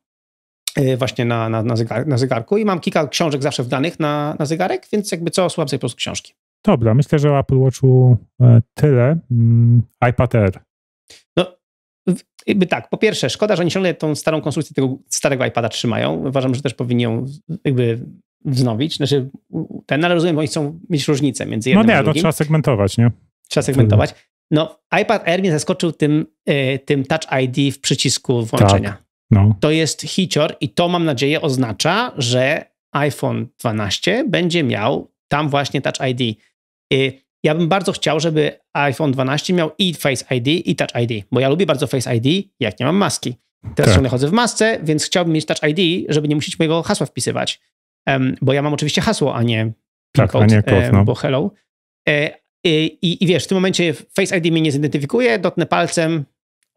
właśnie na, na, na, zegar, na, zegarku i mam kilka książek zawsze wdanych na, na zegarek, więc jakby co, słucham sobie po prostu książki. Dobra, myślę, że o Apple Watchu tyle. Mm, iPad Air. No, jakby tak, po pierwsze, szkoda, że oni ciągle tą starą konstrukcję tego starego iPada trzymają. Uważam, że też powinni ją jakby wznowić. Znaczy, ten, ale rozumiem, bo oni chcą mieć różnicę między jednym No nie, a no drugim. to trzeba segmentować, nie? Trzeba segmentować. No, iPad Air mnie zaskoczył tym, e, tym Touch ID w przycisku włączenia. Tak, no. To jest hicior i to, mam nadzieję, oznacza, że iPhone 12 będzie miał tam właśnie Touch ID. E, ja bym bardzo chciał, żeby iPhone 12 miał i Face ID, i Touch ID, bo ja lubię bardzo Face ID, jak nie mam maski. Teraz tak. ciągle chodzę w masce, więc chciałbym mieć Touch ID, żeby nie musieć mojego hasła wpisywać bo ja mam oczywiście hasło, a nie PIN tak, code, a nie kod, no. bo hello. E, I, i, I wiesz, w tym momencie Face ID mnie nie zidentyfikuje, dotnę palcem,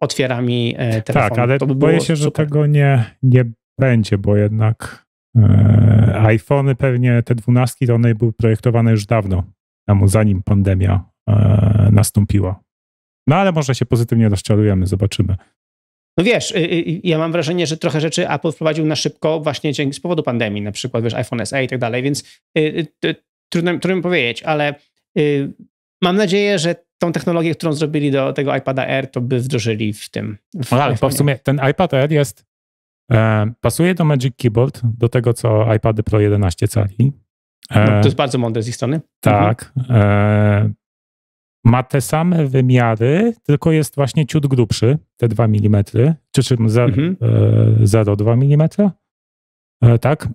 otwiera mi e, telefon. Tak, ale to by boję się, że tego nie, nie będzie, bo jednak e, iPhony pewnie, te dwunastki, to one były projektowane już dawno, temu, zanim pandemia e, nastąpiła. No ale może się pozytywnie rozczarujemy, zobaczymy. No wiesz, y, y, y, ja mam wrażenie, że trochę rzeczy Apple wprowadził na szybko właśnie z powodu pandemii, na przykład wiesz, iPhone SE i tak dalej, więc trudno, trudno mi powiedzieć, ale mam nadzieję, że tą technologię, którą zrobili do tego iPada R, to by wdrożyli w tym. W no ale w sumie ten iPad R jest, e, pasuje do Magic Keyboard, do tego, co iPady Pro 11 cali. E, no, to jest bardzo mądre z ich strony. Tak. Mhm. E, ma te same wymiary, tylko jest właśnie ciut grubszy, te 2 mhm. e, e, tak. mm, czy czym 0,2 mm. Tak.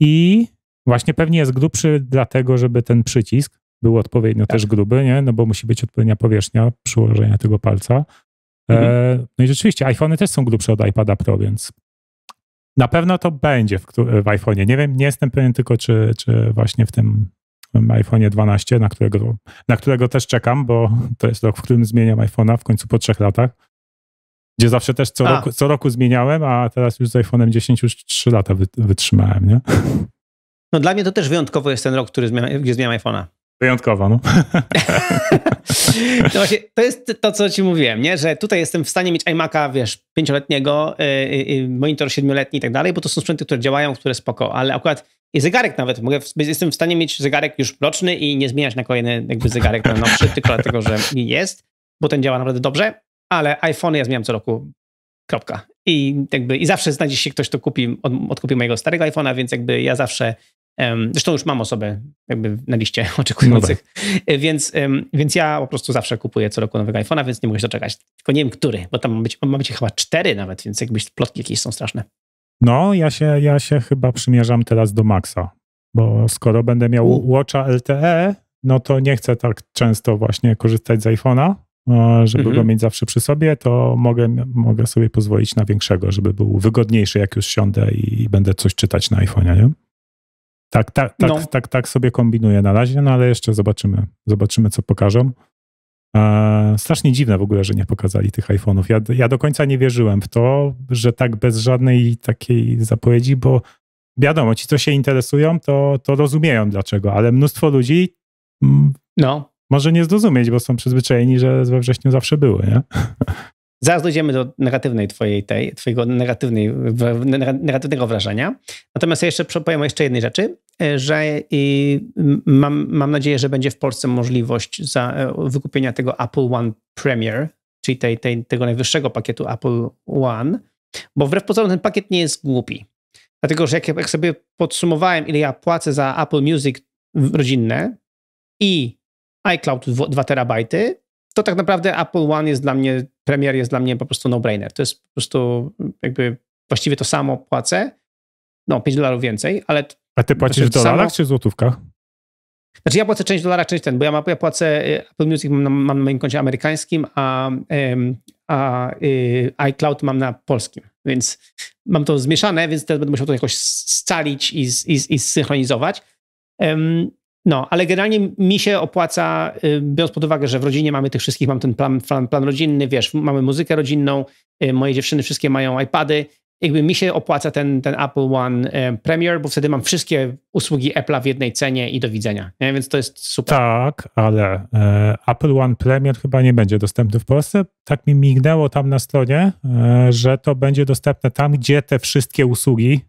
I właśnie pewnie jest grubszy, dlatego, żeby ten przycisk był odpowiednio tak. też gruby, nie? no bo musi być odpowiednia powierzchnia przyłożenia tego palca. E, mhm. no i rzeczywiście, iPhoney też są grubsze od iPada Pro, więc na pewno to będzie w, w iPhone'ie. Nie wiem, nie jestem pewien tylko, czy, czy właśnie w tym iPhone'ie 12, na którego, na którego też czekam, bo to jest rok, w którym zmieniam iPhone'a w końcu po trzech latach. Gdzie zawsze też co, roku, co roku zmieniałem, a teraz już z iPhone'em 10 już 3 lata wytrzymałem, nie? No dla mnie to też wyjątkowo jest ten rok, który gdzie zmieniam iPhone'a. Wyjątkowo, no. no właśnie, to jest to, co ci mówiłem, nie? że tutaj jestem w stanie mieć iMac'a, wiesz, pięcioletniego, yy, yy, monitor siedmioletni i tak dalej, bo to są sprzęty, które działają, które spoko, ale akurat i zegarek nawet. Mogę, jestem w stanie mieć zegarek już roczny i nie zmieniać na kolejny jakby zegarek na nowszy, tylko dlatego, że jest, bo ten działa naprawdę dobrze, ale iPhone ja zmieniam co roku. Kropka. I, jakby, I zawsze znajdzie się ktoś, kto kupi, od, odkupi mojego starego iPhone'a, więc jakby ja zawsze Um, zresztą już mam osobę jakby na liście oczekujących, no tak. e, więc, um, więc ja po prostu zawsze kupuję co roku nowego iPhone'a, więc nie mogę się doczekać. Tylko nie wiem, który, bo tam ma być, ma być chyba cztery nawet, więc jakbyś plotki jakieś są straszne. No, ja się, ja się chyba przymierzam teraz do Maxa, bo skoro będę miał U. Watcha LTE, no to nie chcę tak często właśnie korzystać z iPhone'a, e, żeby mhm. go mieć zawsze przy sobie, to mogę, mogę sobie pozwolić na większego, żeby był wygodniejszy, jak już siądę i będę coś czytać na iPhone'ie, nie? Tak, tak, tak, no. tak, tak, tak sobie kombinuję na razie, no ale jeszcze zobaczymy, zobaczymy, co pokażą. E, strasznie dziwne w ogóle, że nie pokazali tych iPhone'ów. Ja, ja do końca nie wierzyłem w to, że tak bez żadnej takiej zapowiedzi, bo wiadomo, ci, co się interesują, to, to rozumieją dlaczego, ale mnóstwo ludzi mm, no. może nie zrozumieć, bo są przyzwyczajeni, że we wrześniu zawsze były, nie? Zaraz dojdziemy do negatywnej twojej, tej, twojego negatywnej, negatywnego wrażenia. Natomiast ja jeszcze powiem o jeszcze jednej rzeczy. E, że mam, mam nadzieję, że będzie w Polsce możliwość za, e, wykupienia tego Apple One Premier, czyli tej, tej, tego najwyższego pakietu Apple One, bo wbrew pozorom ten pakiet nie jest głupi. Dlatego, że jak, jak sobie podsumowałem, ile ja płacę za Apple Music rodzinne i iCloud 2 terabajty, to tak naprawdę Apple One jest dla mnie, Premier jest dla mnie po prostu no-brainer. To jest po prostu jakby właściwie to samo płacę, no 5 dolarów więcej, ale a ty płacisz w znaczy, dolarach samo... czy w złotówkach? Znaczy ja płacę część dolara, część ten, bo ja, ma, ja płacę y, Apple Music mam na, mam na moim koncie amerykańskim, a, a, a y, iCloud mam na polskim. Więc mam to zmieszane, więc teraz będę musiał to jakoś scalić i, i, i zsynchronizować. No, ale generalnie mi się opłaca, y, biorąc pod uwagę, że w rodzinie mamy tych wszystkich, mam ten plan, plan, plan rodzinny, wiesz, mamy muzykę rodzinną, moje dziewczyny wszystkie mają iPady, jakby mi się opłaca ten, ten Apple One e, Premier, bo wtedy mam wszystkie usługi Apple'a w jednej cenie i do widzenia. Nie? Więc to jest super. Tak, ale e, Apple One Premier chyba nie będzie dostępny w Polsce. Tak mi mignęło tam na stronie, e, że to będzie dostępne tam, gdzie te wszystkie usługi,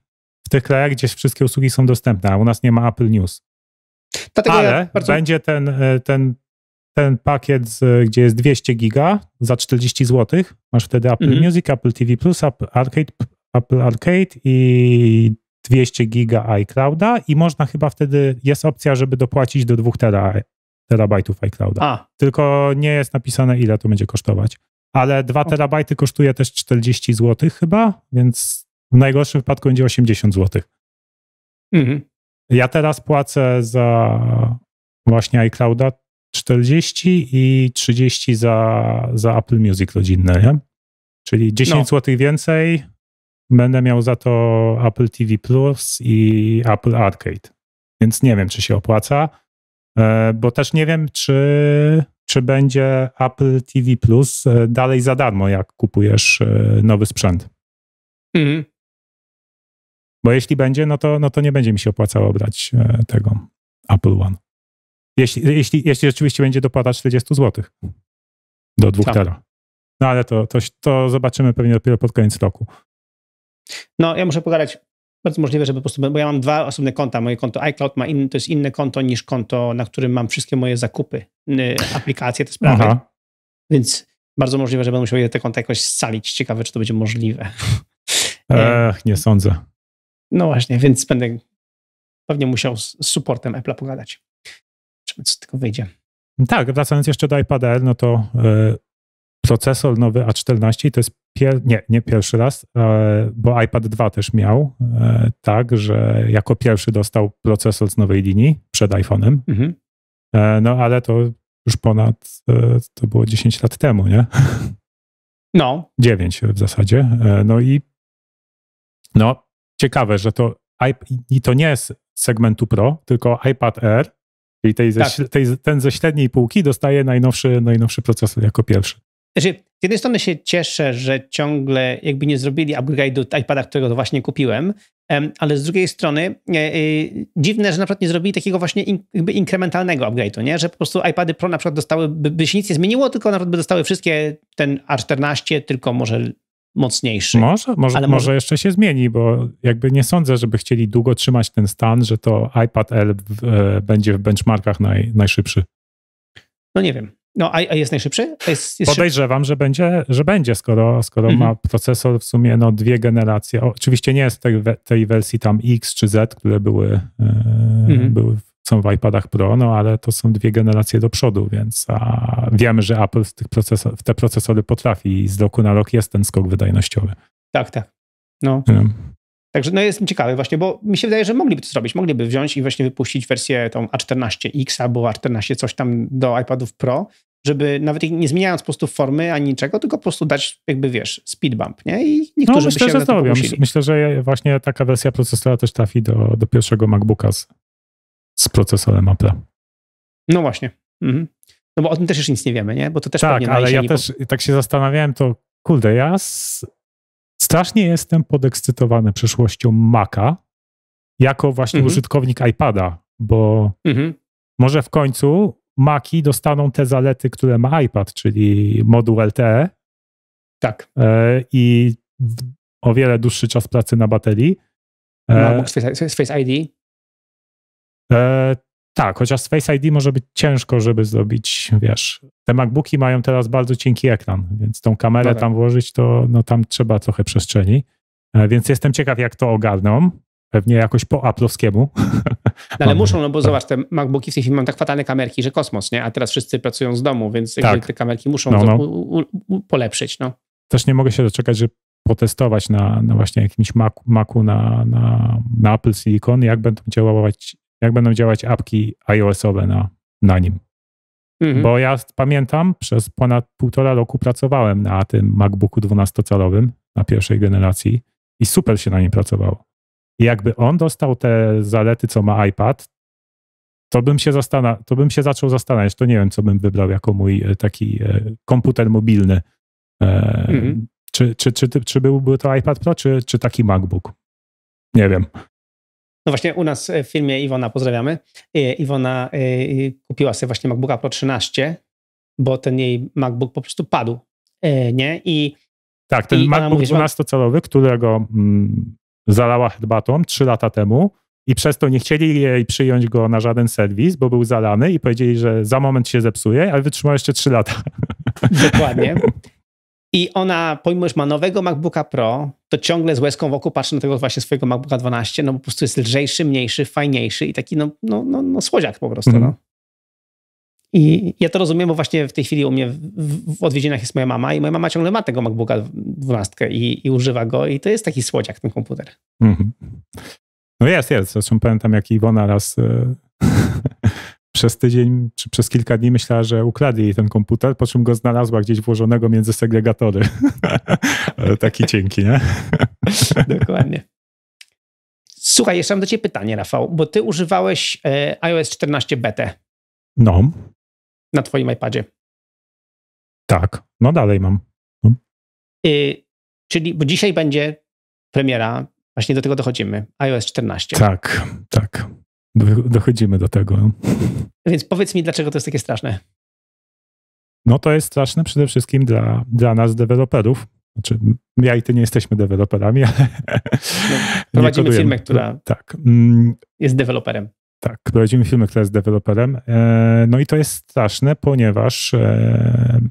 w tych krajach, gdzie wszystkie usługi są dostępne, a u nas nie ma Apple News. Dlatego ale ja bardzo... będzie ten, ten, ten pakiet, gdzie jest 200 giga za 40 zł. Masz wtedy Apple mm -hmm. Music, Apple TV+, Apple Arcade, Apple Arcade i 200 giga iClouda i można chyba wtedy, jest opcja, żeby dopłacić do 2 tera, terabajtów iClouda. A. Tylko nie jest napisane, ile to będzie kosztować. Ale 2 terabajty kosztuje też 40 zł chyba, więc w najgorszym wypadku będzie 80 zł. Mhm. Ja teraz płacę za właśnie iClouda 40 i 30 za, za Apple Music rodzinne, nie? Czyli 10 no. zł więcej, Będę miał za to Apple TV Plus i Apple Arcade. Więc nie wiem, czy się opłaca, e, bo też nie wiem, czy, czy będzie Apple TV Plus e, dalej za darmo, jak kupujesz e, nowy sprzęt. Mhm. Bo jeśli będzie, no to, no to nie będzie mi się opłacało brać tego Apple One. Jeśli, jeśli, jeśli rzeczywiście będzie dopłata 40 zł do 2 tak. tera. No ale to, to, to zobaczymy pewnie dopiero pod koniec roku. No, ja muszę pogadać. Bardzo możliwe, żeby po prostu, bo ja mam dwa osobne konta. Moje konto iCloud ma inny, to jest inne konto niż konto, na którym mam wszystkie moje zakupy, aplikacje, te sprawy. Aha. Więc bardzo możliwe, że będę musiał te konta jakoś scalić. Ciekawe, czy to będzie możliwe. E, Ech, nie sądzę. No właśnie, więc będę pewnie musiał z, z supportem Apple'a pogadać. Zobaczymy, co z tego wyjdzie. Tak, wracając jeszcze do iPada, no to e, procesor nowy A14 to jest pier... nie, nie pierwszy raz, e, bo iPad 2 też miał e, tak, że jako pierwszy dostał procesor z nowej linii przed iPhone'em. Mhm. E, no ale to już ponad, to było 10 lat temu, nie? No. 9 w zasadzie. No i no, ciekawe, że to i to nie jest segmentu Pro, tylko iPad Air, czyli tej ze, tak. tej, ten ze średniej półki dostaje najnowszy, najnowszy procesor jako pierwszy. Znaczy, z jednej strony się cieszę, że ciągle jakby nie zrobili upgrade'u iPada, którego właśnie kupiłem, ale z drugiej strony e, e, dziwne, że na przykład nie zrobili takiego właśnie jakby inkrementalnego upgrade'u, nie? że po prostu iPady Pro na przykład dostały, by, by się nic nie zmieniło, tylko na przykład by dostały wszystkie ten A14, tylko może mocniejszy. Może, może, może, może, jeszcze się zmieni, bo jakby nie sądzę, żeby chcieli długo trzymać ten stan, że to iPad L w, e, będzie w benchmarkach naj, najszybszy. No nie wiem. No, a, a jest najszybszy? A jest, jest Podejrzewam, że będzie, że będzie skoro, skoro mhm. ma procesor w sumie no, dwie generacje. Oczywiście nie jest tej, tej wersji tam X czy Z, które były, e, mhm. były są w iPadach Pro, no ale to są dwie generacje do przodu, więc a wiemy, że Apple w, tych procesor, w te procesory potrafi i z roku na rok jest ten skok wydajnościowy. Tak, tak. No. E, Także no jestem ciekawy właśnie, bo mi się wydaje, że mogliby to zrobić. Mogliby wziąć i właśnie wypuścić wersję tą A14X albo A14 coś tam do iPadów Pro, żeby nawet nie zmieniając po prostu formy ani niczego, tylko po prostu dać jakby, wiesz, speed bump, nie? I niektórzy no, myślę, by się że to robią. Myślę, że właśnie taka wersja procesora też trafi do, do pierwszego MacBooka z, z procesorem Apple. No właśnie. Mhm. No bo o tym też już nic nie wiemy, nie? Bo to też tak, ale ja też po... tak się zastanawiałem, to kurde, ja z, Strasznie jestem podekscytowany przyszłością Maca jako właśnie mhm. użytkownik iPada, bo mhm. może w końcu Maci dostaną te zalety, które ma iPad, czyli moduł LTE. Tak. E, I o wiele dłuższy czas pracy na baterii. No, e, Face ID? E, tak, chociaż z Face ID może być ciężko, żeby zrobić, wiesz, te MacBooki mają teraz bardzo cienki ekran, więc tą kamerę no tak. tam włożyć, to no, tam trzeba trochę przestrzeni. E, więc jestem ciekaw, jak to ogarną. Pewnie jakoś po aplowskiemu. No, ale muszą, no bo tak. zobacz, te MacBooki w tej chwili mają tak fatalne kamerki, że kosmos, nie? A teraz wszyscy pracują z domu, więc tak. te kamerki muszą no, no. polepszyć, no. Też nie mogę się doczekać, że potestować na, na właśnie jakimś Macu, Macu na, na, na Apple Silicon, jak będą działać jak będą działać apki iOS-owe na, na nim. Mhm. Bo ja pamiętam, przez ponad półtora roku pracowałem na tym MacBooku 12-calowym na pierwszej generacji i super się na nim pracowało. I jakby on dostał te zalety, co ma iPad, to bym się, zastana- to bym się zaczął zastanawiać. To nie wiem, co bym wybrał jako mój e, taki e, komputer mobilny. E, mhm. czy, czy, czy, czy byłby to iPad Pro, czy, czy taki MacBook? Nie wiem. No właśnie u nas e, w firmie Iwona, pozdrawiamy, e, Iwona e, kupiła sobie właśnie MacBooka Pro 13, bo ten jej MacBook po prostu padł, nie? I tak, ten i MacBook 12-calowy, którego mm, zalała herbatą 3 lata temu i przez to nie chcieli jej przyjąć go na żaden serwis, bo był zalany i powiedzieli, że za moment się zepsuje, ale wytrzymał jeszcze 3 lata. Dokładnie. I ona, pomimo, że ma nowego MacBooka Pro, to ciągle z łezką wokół patrzę na tego właśnie swojego MacBooka 12, no po prostu jest lżejszy, mniejszy, fajniejszy i taki no, no, no, no słodziak po prostu, mm. no. I ja to rozumiem, bo właśnie w tej chwili u mnie w, w, odwiedzinach jest moja mama i moja mama ciągle ma tego MacBooka 12 i, i używa go i to jest taki słodziak ten komputer. Mm -hmm. No jest, jest. Zresztą pamiętam, jak Iwona raz e, przez tydzień czy przez kilka dni myślała, że ukradli jej ten komputer, po czym go znalazła gdzieś włożonego między segregatory. Taki cienki, nie? Dokładnie. Słuchaj, jeszcze mam do ciebie pytanie, Rafał, bo ty używałeś e, iOS 14 BT. No. Na twoim iPadzie. Tak, no dalej mam. No. Y, czyli, bo dzisiaj będzie premiera, właśnie do tego dochodzimy, iOS 14. Tak, tak dochodzimy do tego. Więc powiedz mi, dlaczego to jest takie straszne? No to jest straszne przede wszystkim dla, dla nas, deweloperów. Znaczy, ja i ty nie jesteśmy deweloperami, ale. No, prowadzimy firmę, która tak. Mm. jest deweloperem. Tak, prowadzimy firmę, która jest deweloperem. E, no i to jest straszne, ponieważ e,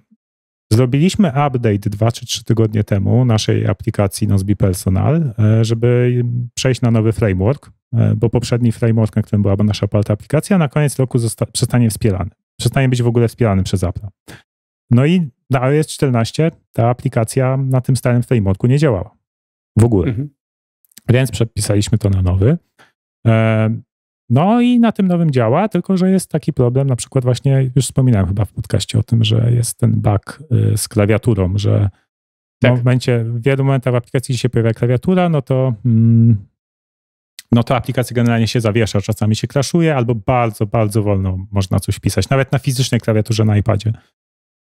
zrobiliśmy update dwa czy trzy tygodnie temu naszej aplikacji Nozbe Personal, e, żeby przejść na nowy framework, E, bo poprzedni framework, na którym była nasza palta aplikacja, na koniec roku zosta- przestanie wspierany. Przestanie być w ogóle wspierany przez Apple. No i na iOS 14 ta aplikacja na tym starym frameworku nie działała. W ogóle. Mhm. Więc przepisaliśmy to na nowy. E, no i na tym nowym działa, tylko że jest taki problem, na przykład właśnie już wspominałem chyba w podcaście o tym, że jest ten bug y, z klawiaturą, że tak. w, momencie, w wielu momentach w aplikacji się pojawia klawiatura, no to mm, no to aplikacja generalnie się zawiesza, czasami się kraszuje, albo bardzo, bardzo wolno można coś pisać, nawet na fizycznej klawiaturze na iPadzie.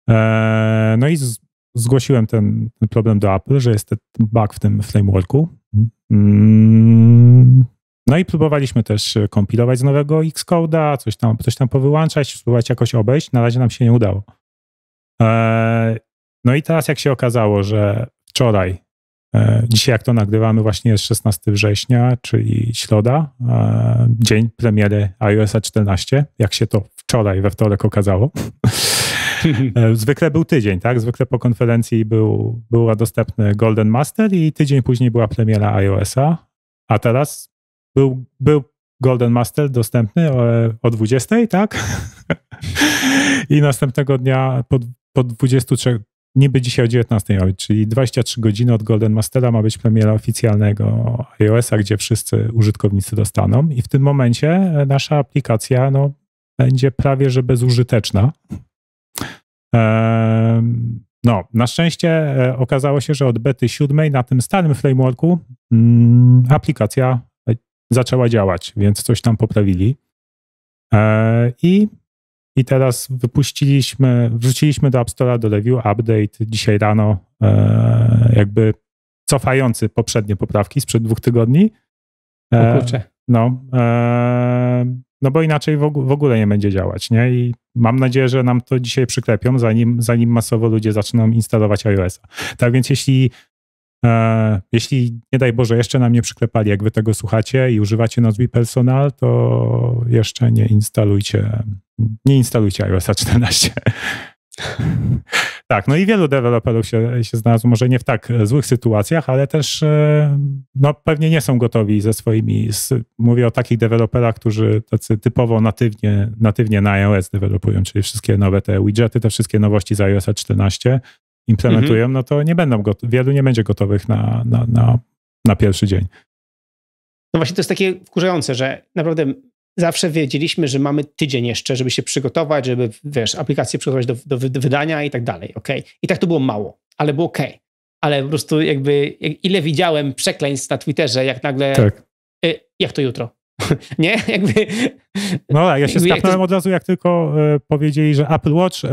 E, no i z, zgłosiłem ten, ten, problem do Apple, że jest ten bug w tym frameworku. Mm. No i próbowaliśmy też e, kompilować z nowego Xcode'a, coś tam, coś tam powyłączać, spróbować jakoś obejść. Na razie nam się nie udało. E, no i teraz jak się okazało, że wczoraj E, dzisiaj, jak to nagrywamy, właśnie jest 16 września, czyli środa, e, dzień premiery iOS 14, jak się to wczoraj, we wtorek okazało. E, zwykle był tydzień, tak? Zwykle po konferencji był, była dostępny Golden Master i tydzień później była premiera iOS-a, a teraz był, był Golden Master dostępny o, o 20, tak? I następnego dnia po, po 23, niby dzisiaj o 19 ma być, czyli 23 godziny od Golden Mastera ma być premiera oficjalnego iOS-a, gdzie wszyscy użytkownicy dostaną i w tym momencie e, nasza aplikacja no, będzie prawie że bezużyteczna. no, na szczęście e, okazało się, że od bety 7 na tym starym frameworku mm, aplikacja e, zaczęła działać, więc coś tam poprawili. I i teraz wypuściliśmy, wrzuciliśmy do App Store'a do review update dzisiaj rano, e, jakby cofający poprzednie poprawki sprzed dwóch tygodni. E, No, e, no bo inaczej w, w, ogóle nie będzie działać, nie? I mam nadzieję, że nam to dzisiaj przyklepią, zanim, zanim masowo ludzie zaczną instalować iOS-a. Tak więc jeśli E, jeśli, nie daj Boże, jeszcze nam nie przyklepali, jak wy tego słuchacie i używacie Nozbi Personal, to jeszcze nie instalujcie, nie instalujcie iOS 14. tak, no i wielu deweloperów się, się znalazło może nie w tak złych sytuacjach, ale też e, no, pewnie nie są gotowi ze swoimi, z, mówię o takich deweloperach, którzy tacy typowo natywnie, natywnie na iOS dewelopują, czyli wszystkie nowe te widgety, te wszystkie nowości z iOS 14, implementują, mhm. no to nie będą gotowe, wielu nie będzie gotowych na, na, na, na pierwszy dzień. No właśnie to jest takie wkurzające, że naprawdę zawsze wiedzieliśmy, że mamy tydzień jeszcze, żeby się przygotować, żeby, wiesz, aplikację przygotować do, do wydania i tak dalej, ok? I tak to było mało, ale było okej. Ale po prostu jakby, ile widziałem przekleństw na Twitterze, jak nagle, tak. y, jak to jutro? nie? Jakby... No ja się skapnąłem to... od razu, jak tylko y, powiedzieli, że Apple Watch y,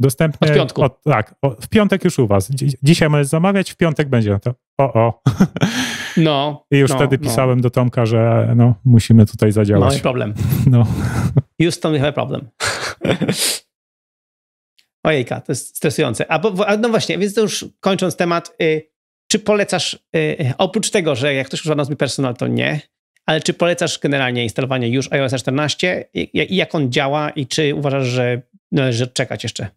Dostępny od piątku. Od, tak, w piątek już u was. Dzisiaj możesz zamawiać, w piątek będzie no to. O, o. No. I już no, wtedy no. pisałem do Tomka, że no, musimy tutaj zadziałać. Mamy no problem. No. już to have problem. Ojejka, to jest stresujące. A, bo, a no właśnie, więc to już kończąc temat, y, czy polecasz, y, oprócz tego, że jak ktoś używa Nozbe Personal, to nie, ale czy polecasz generalnie instalowanie już iOS 14 i, i jak on działa i czy uważasz, że należy czekać jeszcze?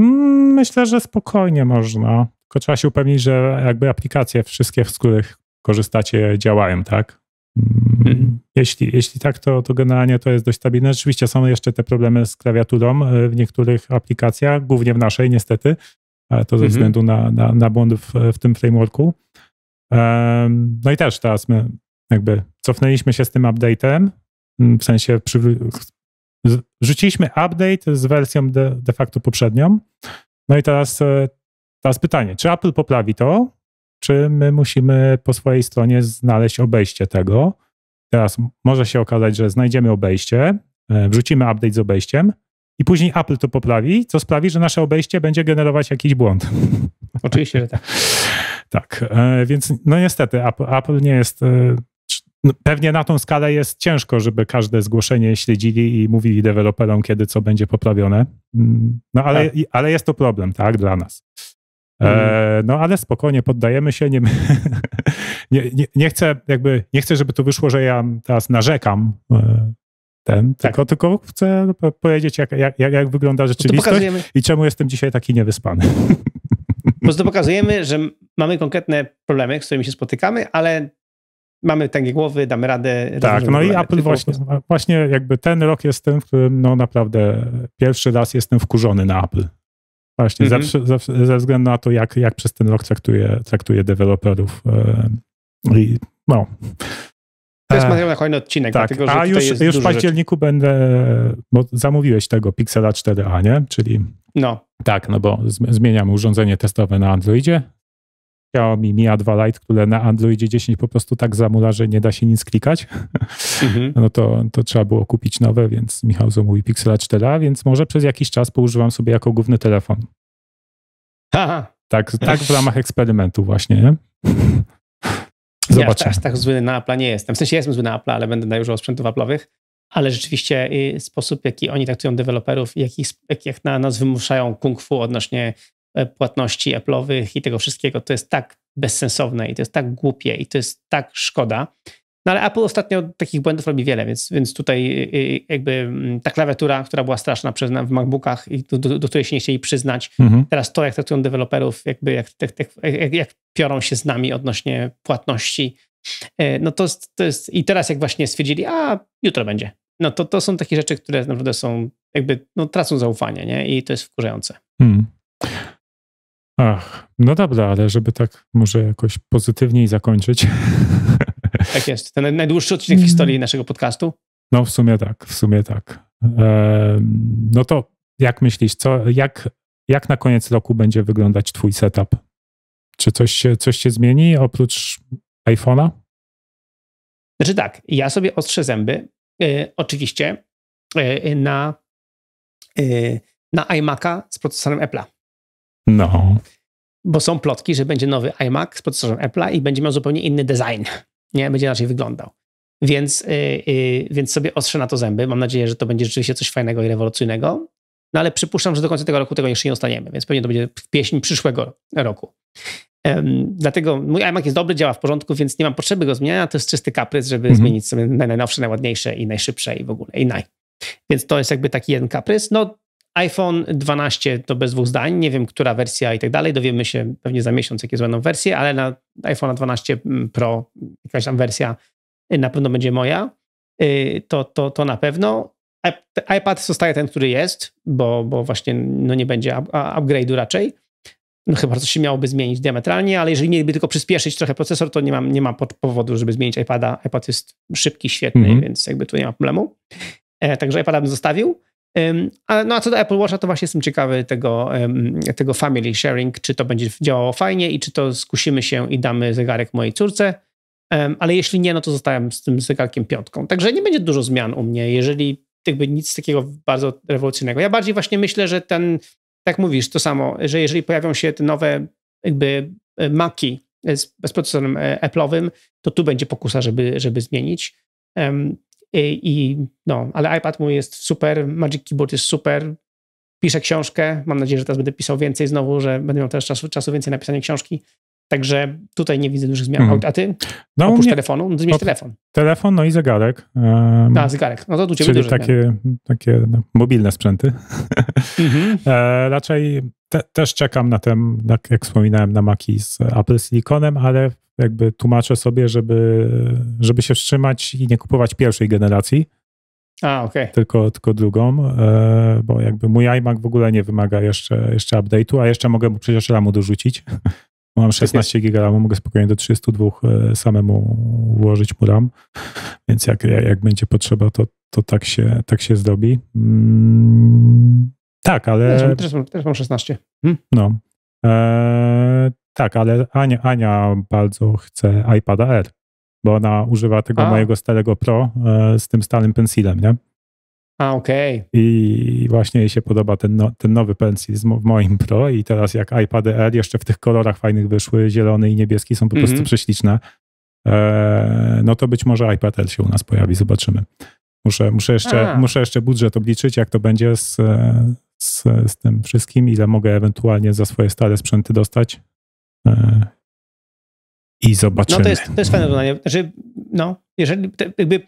Mm, myślę, że spokojnie można. Tylko trzeba się upewnić, że jakby aplikacje wszystkie, z których korzystacie, działają, tak? Mm, mhm. Jeśli, jeśli tak, to, to generalnie to jest dość stabilne. Oczywiście są jeszcze te problemy z klawiaturą e, w niektórych aplikacjach, głównie w naszej niestety, ale to ze mhm. względu na, na, na błąd w, w tym frameworku. Um, no i też teraz my jakby cofnęliśmy się z tym update'em, mm, w sensie przy, Wrzuciliśmy update z wersją de, de facto poprzednią. No i teraz, e, teraz pytanie, czy Apple poprawi to, czy my musimy po swojej stronie znaleźć obejście tego? Teraz może się okazać, że znajdziemy obejście, e, wrzucimy update z obejściem i później Apple to poprawi, co sprawi, że nasze obejście będzie generować jakiś błąd. Oczywiście, że tak. Tak, e, więc no niestety Apple, Apple nie jest no, pewnie na tą skalę jest ciężko, żeby każde zgłoszenie śledzili i mówili deweloperom, kiedy co będzie poprawione. Mm, no ale, tak. ale jest to problem, tak, dla nas. E, mhm. no ale spokojnie, poddajemy się. Nie, nie, nie, nie, chcę, jakby, nie chcę, żeby to wyszło, że ja teraz narzekam. E, ten, tak. tylko, tylko chcę powiedzieć, jak, jak, jak wygląda no rzeczywistość i czemu jestem dzisiaj taki niewyspany. Po prostu pokazujemy, że mamy konkretne problemy, z którymi się spotykamy, ale mamy takie głowy, damy radę. Tak, no i Apple właśnie, właśnie jakby ten rok jest tym, w którym no naprawdę pierwszy raz jestem wkurzony na Apple. Właśnie mm -hmm. ze, mhm. ze, względu na to, jak, jak przez ten rok traktuje, traktuje deweloperów. E, I no. To jest e, materiał na kolejny odcinek, tak, dlatego, że A już, już w październiku rzeczy. będę, bo zamówiłeś tego Pixela 4a, nie? Czyli. No. Tak, no bo zmieniamy urządzenie testowe na Androidzie Xiaomi Mi A2 Lite, które na Androidzie 10 po prostu tak zamula, że nie da się nic klikać, mhm. no to, to trzeba było kupić nowe, więc Michał zamówił Pixela 4a, więc może przez jakiś czas poużywam sobie jako główny telefon. Aha. Tak, tak w ramach eksperymentu właśnie, nie? Zobaczymy. Ja aż tak zły na Apple nie jestem. W sensie jestem zły na Apple, ale będę używał sprzętów Apple'owych, ale rzeczywiście y, sposób, jaki oni traktują deweloperów, jak, ich, jak, jak na nas wymuszają kung fu odnośnie E, płatności Apple'owych i tego wszystkiego. To jest tak bezsensowne i to jest tak głupie i to jest tak szkoda. No ale Apple ostatnio takich błędów robi wiele, więc, więc tutaj y, y, jakby mm, ta klawiatura, która była straszna przez, w MacBookach i do, do, do której się nie chcieli przyznać, mhm. teraz to, jak traktują deweloperów, jakby jak, jak, jak, jak piorą się z nami odnośnie płatności, e, no to, to jest... I teraz jak właśnie stwierdzili, a jutro będzie. No to, to są takie rzeczy, które naprawdę są jakby, no tracą zaufanie, nie? I to jest wkurzające. Hmm. Ach, no dobra, ale żeby tak może jakoś pozytywniej zakończyć. Tak jest. Ten najdłuższy odcinek w historii naszego podcastu. No, w sumie tak, w sumie tak. E, no to jak myślisz, co, jak, jak na koniec roku będzie wyglądać twój setup? Czy coś się, coś się zmieni oprócz iPhone'a? Znaczy tak, ja sobie ostrzę zęby, y, oczywiście, y, na, y, na iMac'a z procesorem Apple'a. No. Bo są plotki, że będzie nowy iMac z procesorem Apple'a i będzie miał zupełnie inny design. Nie, będzie inaczej wyglądał. Więc, yy, yy, więc sobie ostrzę na to zęby. Mam nadzieję, że to będzie rzeczywiście coś fajnego i rewolucyjnego. No ale przypuszczam, że do końca tego roku tego jeszcze nie dostaniemy, więc pewnie to będzie w pieśń przyszłego roku. Um, dlatego mój iMac jest dobry, działa w porządku, więc nie mam potrzeby go zmieniać. To jest czysty kaprys, żeby mm -hmm. zmienić sobie najnowsze, najładniejsze i najszybsze i w ogóle i naj. Więc to jest jakby taki jeden kaprys. No iPhone 12 to bez dwóch zdań, nie wiem, która wersja i tak dalej, dowiemy się pewnie za miesiąc, jakie będą wersje, ale na iPhone 12 mm, Pro jakaś tam wersja y, na pewno będzie moja, y, to, to, to na pewno. iPad zostaje ten, który jest, bo, bo właśnie no nie będzie upgrade'u raczej. No chyba coś się miałoby zmienić diametralnie, ale jeżeli mieliby tylko przyspieszyć trochę procesor, to nie ma, nie ma powodu, żeby zmienić iPada. iPad jest szybki, świetny, mm -hmm. więc jakby tu nie ma problemu. E, także iPada bym zostawił. No a co do Apple Watcha, to właśnie jestem ciekawy tego, tego family sharing, czy to będzie działało fajnie i czy to skusimy się i damy zegarek mojej córce. Ale jeśli nie, no to zostałem z tym zegarkiem piątką. Także nie będzie dużo zmian u mnie, jeżeli jakby nic takiego bardzo rewolucyjnego. Ja bardziej właśnie myślę, że ten, tak mówisz, to samo, że jeżeli pojawią się te nowe jakby e, maki e, z, z procesorem e, Apple'owym, to tu będzie pokusa, żeby, żeby zmienić. I no, ale iPad mój jest super, Magic Keyboard jest super. Piszę książkę. Mam nadzieję, że teraz będę pisał więcej znowu, że będę miał też czasu, czasu więcej na pisanie książki. Także tutaj nie widzę dużych zmian. Mhm. A ty? No, Oprócz mnie, telefonu? No, ty no, telefon. Telefon, no i zegarek. Um, A, zegarek. No to tu ciebie Czyli takie, tak. takie no, mobilne sprzęty. Mm-hmm. e, raczej te, też czekam na ten, jak, jak wspominałem, na maki z Apple Siliconem, ale jakby tłumaczę sobie, żeby, żeby się wstrzymać i nie kupować pierwszej generacji. A, Okay. Tylko, tylko drugą, e, bo jakby mój iMac w ogóle nie wymaga jeszcze, jeszcze update'u, a jeszcze mogę mu przecież ramu dorzucić. Mam 16 tak GB RAMu, mogę spokojnie do 32 e, samemu włożyć mu RAM, więc jak, jak będzie potrzeba, to, to tak, się, tak się zrobi. Mm, tak, ale... Też, też mam 16. Hm? No. Eee, tak, ale Ania, Ania bardzo chce iPada R, bo ona używa tego A. mojego starego Pro e, z tym starym pensilem, nie? A, okej. Okay. I właśnie jej się podoba ten, no, ten nowy pensil w moim Pro i teraz jak iPad R jeszcze w tych kolorach fajnych wyszły, zielony i niebieski są po mm -hmm. prostu mhm. prześliczne, e, no to być może iPad R się u nas pojawi, zobaczymy. Muszę, muszę, jeszcze, muszę jeszcze budżet obliczyć, jak to będzie z, e, z, z tym wszystkim, ile mogę ewentualnie za swoje stare sprzęty dostać E, i zobaczymy. No to jest, to jest fajne dodanie. że, znaczy, no, jeżeli jakby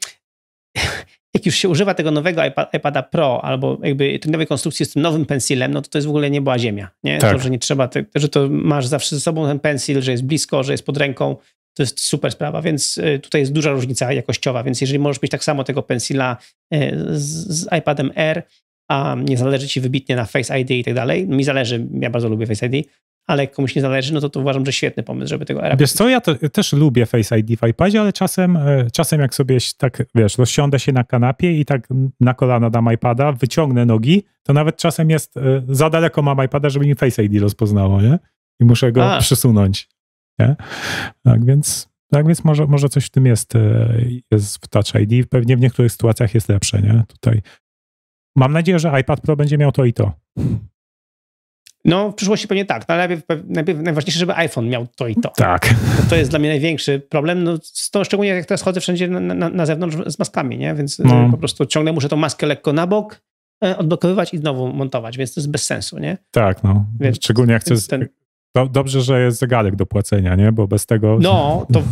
jak już się używa tego nowego iPad, iPada Pro albo jakby tej nowej konstrukcji z tym nowym pensilem, no to to jest w ogóle nie była ziemia, nie? Tak. To, że nie trzeba, te, że to masz zawsze ze sobą ten pensil, że jest blisko, że jest pod ręką, to jest super sprawa, więc y, tutaj jest duża różnica jakościowa, więc jeżeli możesz mieć tak samo tego pensila y, z, z iPadem R, a nie zależy ci wybitnie na Face ID i tak dalej, no mi zależy, ja bardzo lubię Face ID, ale jak komuś nie zależy, no to, to uważam, że świetny pomysł, żeby tego era. Wiesz co, ja to, też lubię Face ID w iPadzie, ale czasem, e, czasem jak sobie tak, wiesz, rozsiądę się na kanapie i tak na kolana dam iPada, wyciągnę nogi, to nawet czasem jest, e, za daleko mam iPada, żeby mi Face ID rozpoznało, nie? I muszę go A. przesunąć, nie? Tak więc, tak więc może, może coś w tym jest, e, jest w Touch ID. Pewnie w niektórych sytuacjach jest lepsze, nie? Tutaj. Mam nadzieję, że iPad Pro będzie miał to i to. No, w przyszłości pewnie tak. No, najpierw, najpierw najważniejsze, żeby iPhone miał to i to. Tak. to jest dla mnie największy problem. No, z tą, szczególnie jak teraz chodzę wszędzie na, na, na zewnątrz z maskami, nie? Więc e, no. po prostu ciągle muszę tą maskę lekko na bok e, odblokowywać i znowu montować, więc to jest bez sensu, nie? Tak, no. Więc szczególnie jak chcesz... Ten... dobrze, że jest zegarek do płacenia, nie? Bo bez tego... No, to,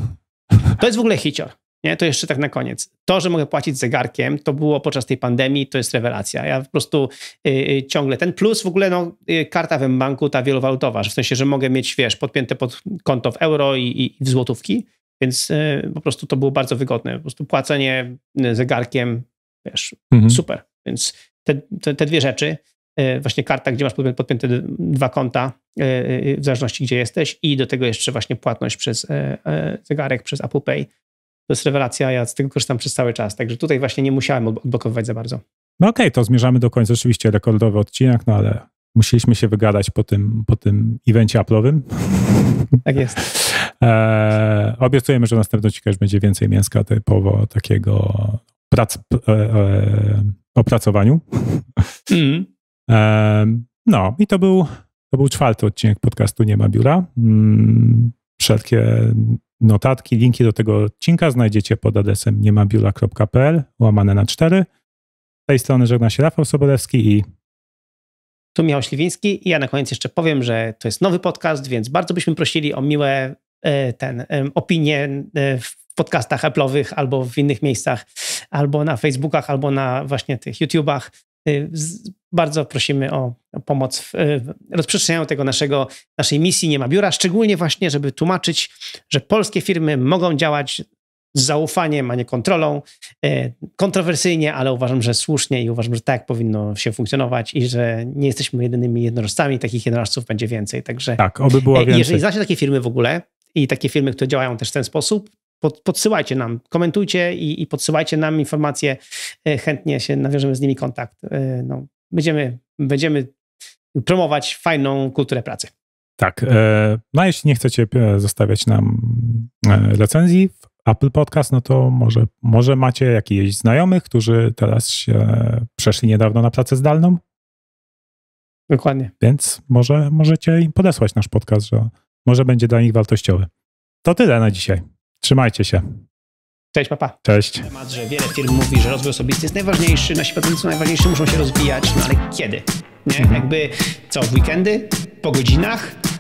to jest w ogóle hicior. Nie, to jeszcze tak na koniec. To, że mogę płacić zegarkiem, to było podczas tej pandemii, to jest rewelacja. Ja po prostu y, y, ciągle ten plus w ogóle no, y, karta w banku, ta wielowalutowa, że w sensie, że mogę mieć, wiesz, podpięte pod konto w euro i, i, i w złotówki, więc po prostu to było bardzo wygodne. Po prostu płacenie zegarkiem, wiesz, mhm. super. Więc te, te, te dwie rzeczy, właśnie karta, gdzie masz podpięte dwa konta, w zależności gdzie jesteś i do tego jeszcze właśnie płatność przez e, e, zegarek, przez Apple Pay, to jest rewelacja, ja z tego korzystam przez cały czas. Także tutaj właśnie nie musiałem odblokowywać za bardzo. No okej, okay, to zmierzamy do końca. Oczywiście rekordowy odcinek, no ale musieliśmy się wygadać po tym, po tym evencie Apple'owym. Tak jest. e, obiecujemy, że następny odcinek będzie więcej mięska typowo takiego prac, e, e, opracowaniu. Mm. E, no i to był, to był czwarty odcinek podcastu Nie ma biura. Mm, wszelkie Notatki, linki do tego odcinka znajdziecie pod adresem niemabiula.pl łamane na 4. Z tej strony żegna się Rafał Sobolewski i tu Michał Śliwiński i ja na koniec jeszcze powiem, że to jest nowy podcast, więc bardzo byśmy prosili o miłe e, ten, e, opinie e, w podcastach Apple'owych albo w innych miejscach, albo na Facebookach, albo na właśnie tych YouTubach bardzo prosimy o pomoc w rozprzestrzenianiu tego naszego, naszej misji Nie ma biura, szczególnie właśnie, żeby tłumaczyć, że polskie firmy mogą działać z zaufaniem, a nie kontrolą, e, kontrowersyjnie, ale uważam, że słusznie i uważam, że tak powinno się funkcjonować i że nie jesteśmy jedynymi jednorożcami, takich jednorożców będzie więcej, także... Tak, oby było e, więcej. Jeżeli znacie takie firmy w ogóle i takie firmy, które działają też w ten sposób, pod, podsyłajcie nam, komentujcie i, i, podsyłajcie nam informacje. E, chętnie się nawiążemy z nimi kontakt. No, będziemy, będziemy promować fajną kulturę pracy. Tak. E, no a jeśli nie chcecie e, zostawiać nam e, recenzji w Apple Podcast, no to może, może macie jakichś znajomych, którzy teraz się przeszli niedawno na pracę zdalną? Dokładnie. Więc może możecie im podesłać nasz podcast, że może będzie dla nich wartościowy. To tyle na dzisiaj. Trzymajcie się. Cześć, papa. Cześć. Temat, że wiele firm mówi, że rozwój osobisty jest najważniejszy, nasi są najważniejsi muszą się rozwijać, no ale kiedy? Nie? Mhm. Jakby co, w weekendy? Po godzinach?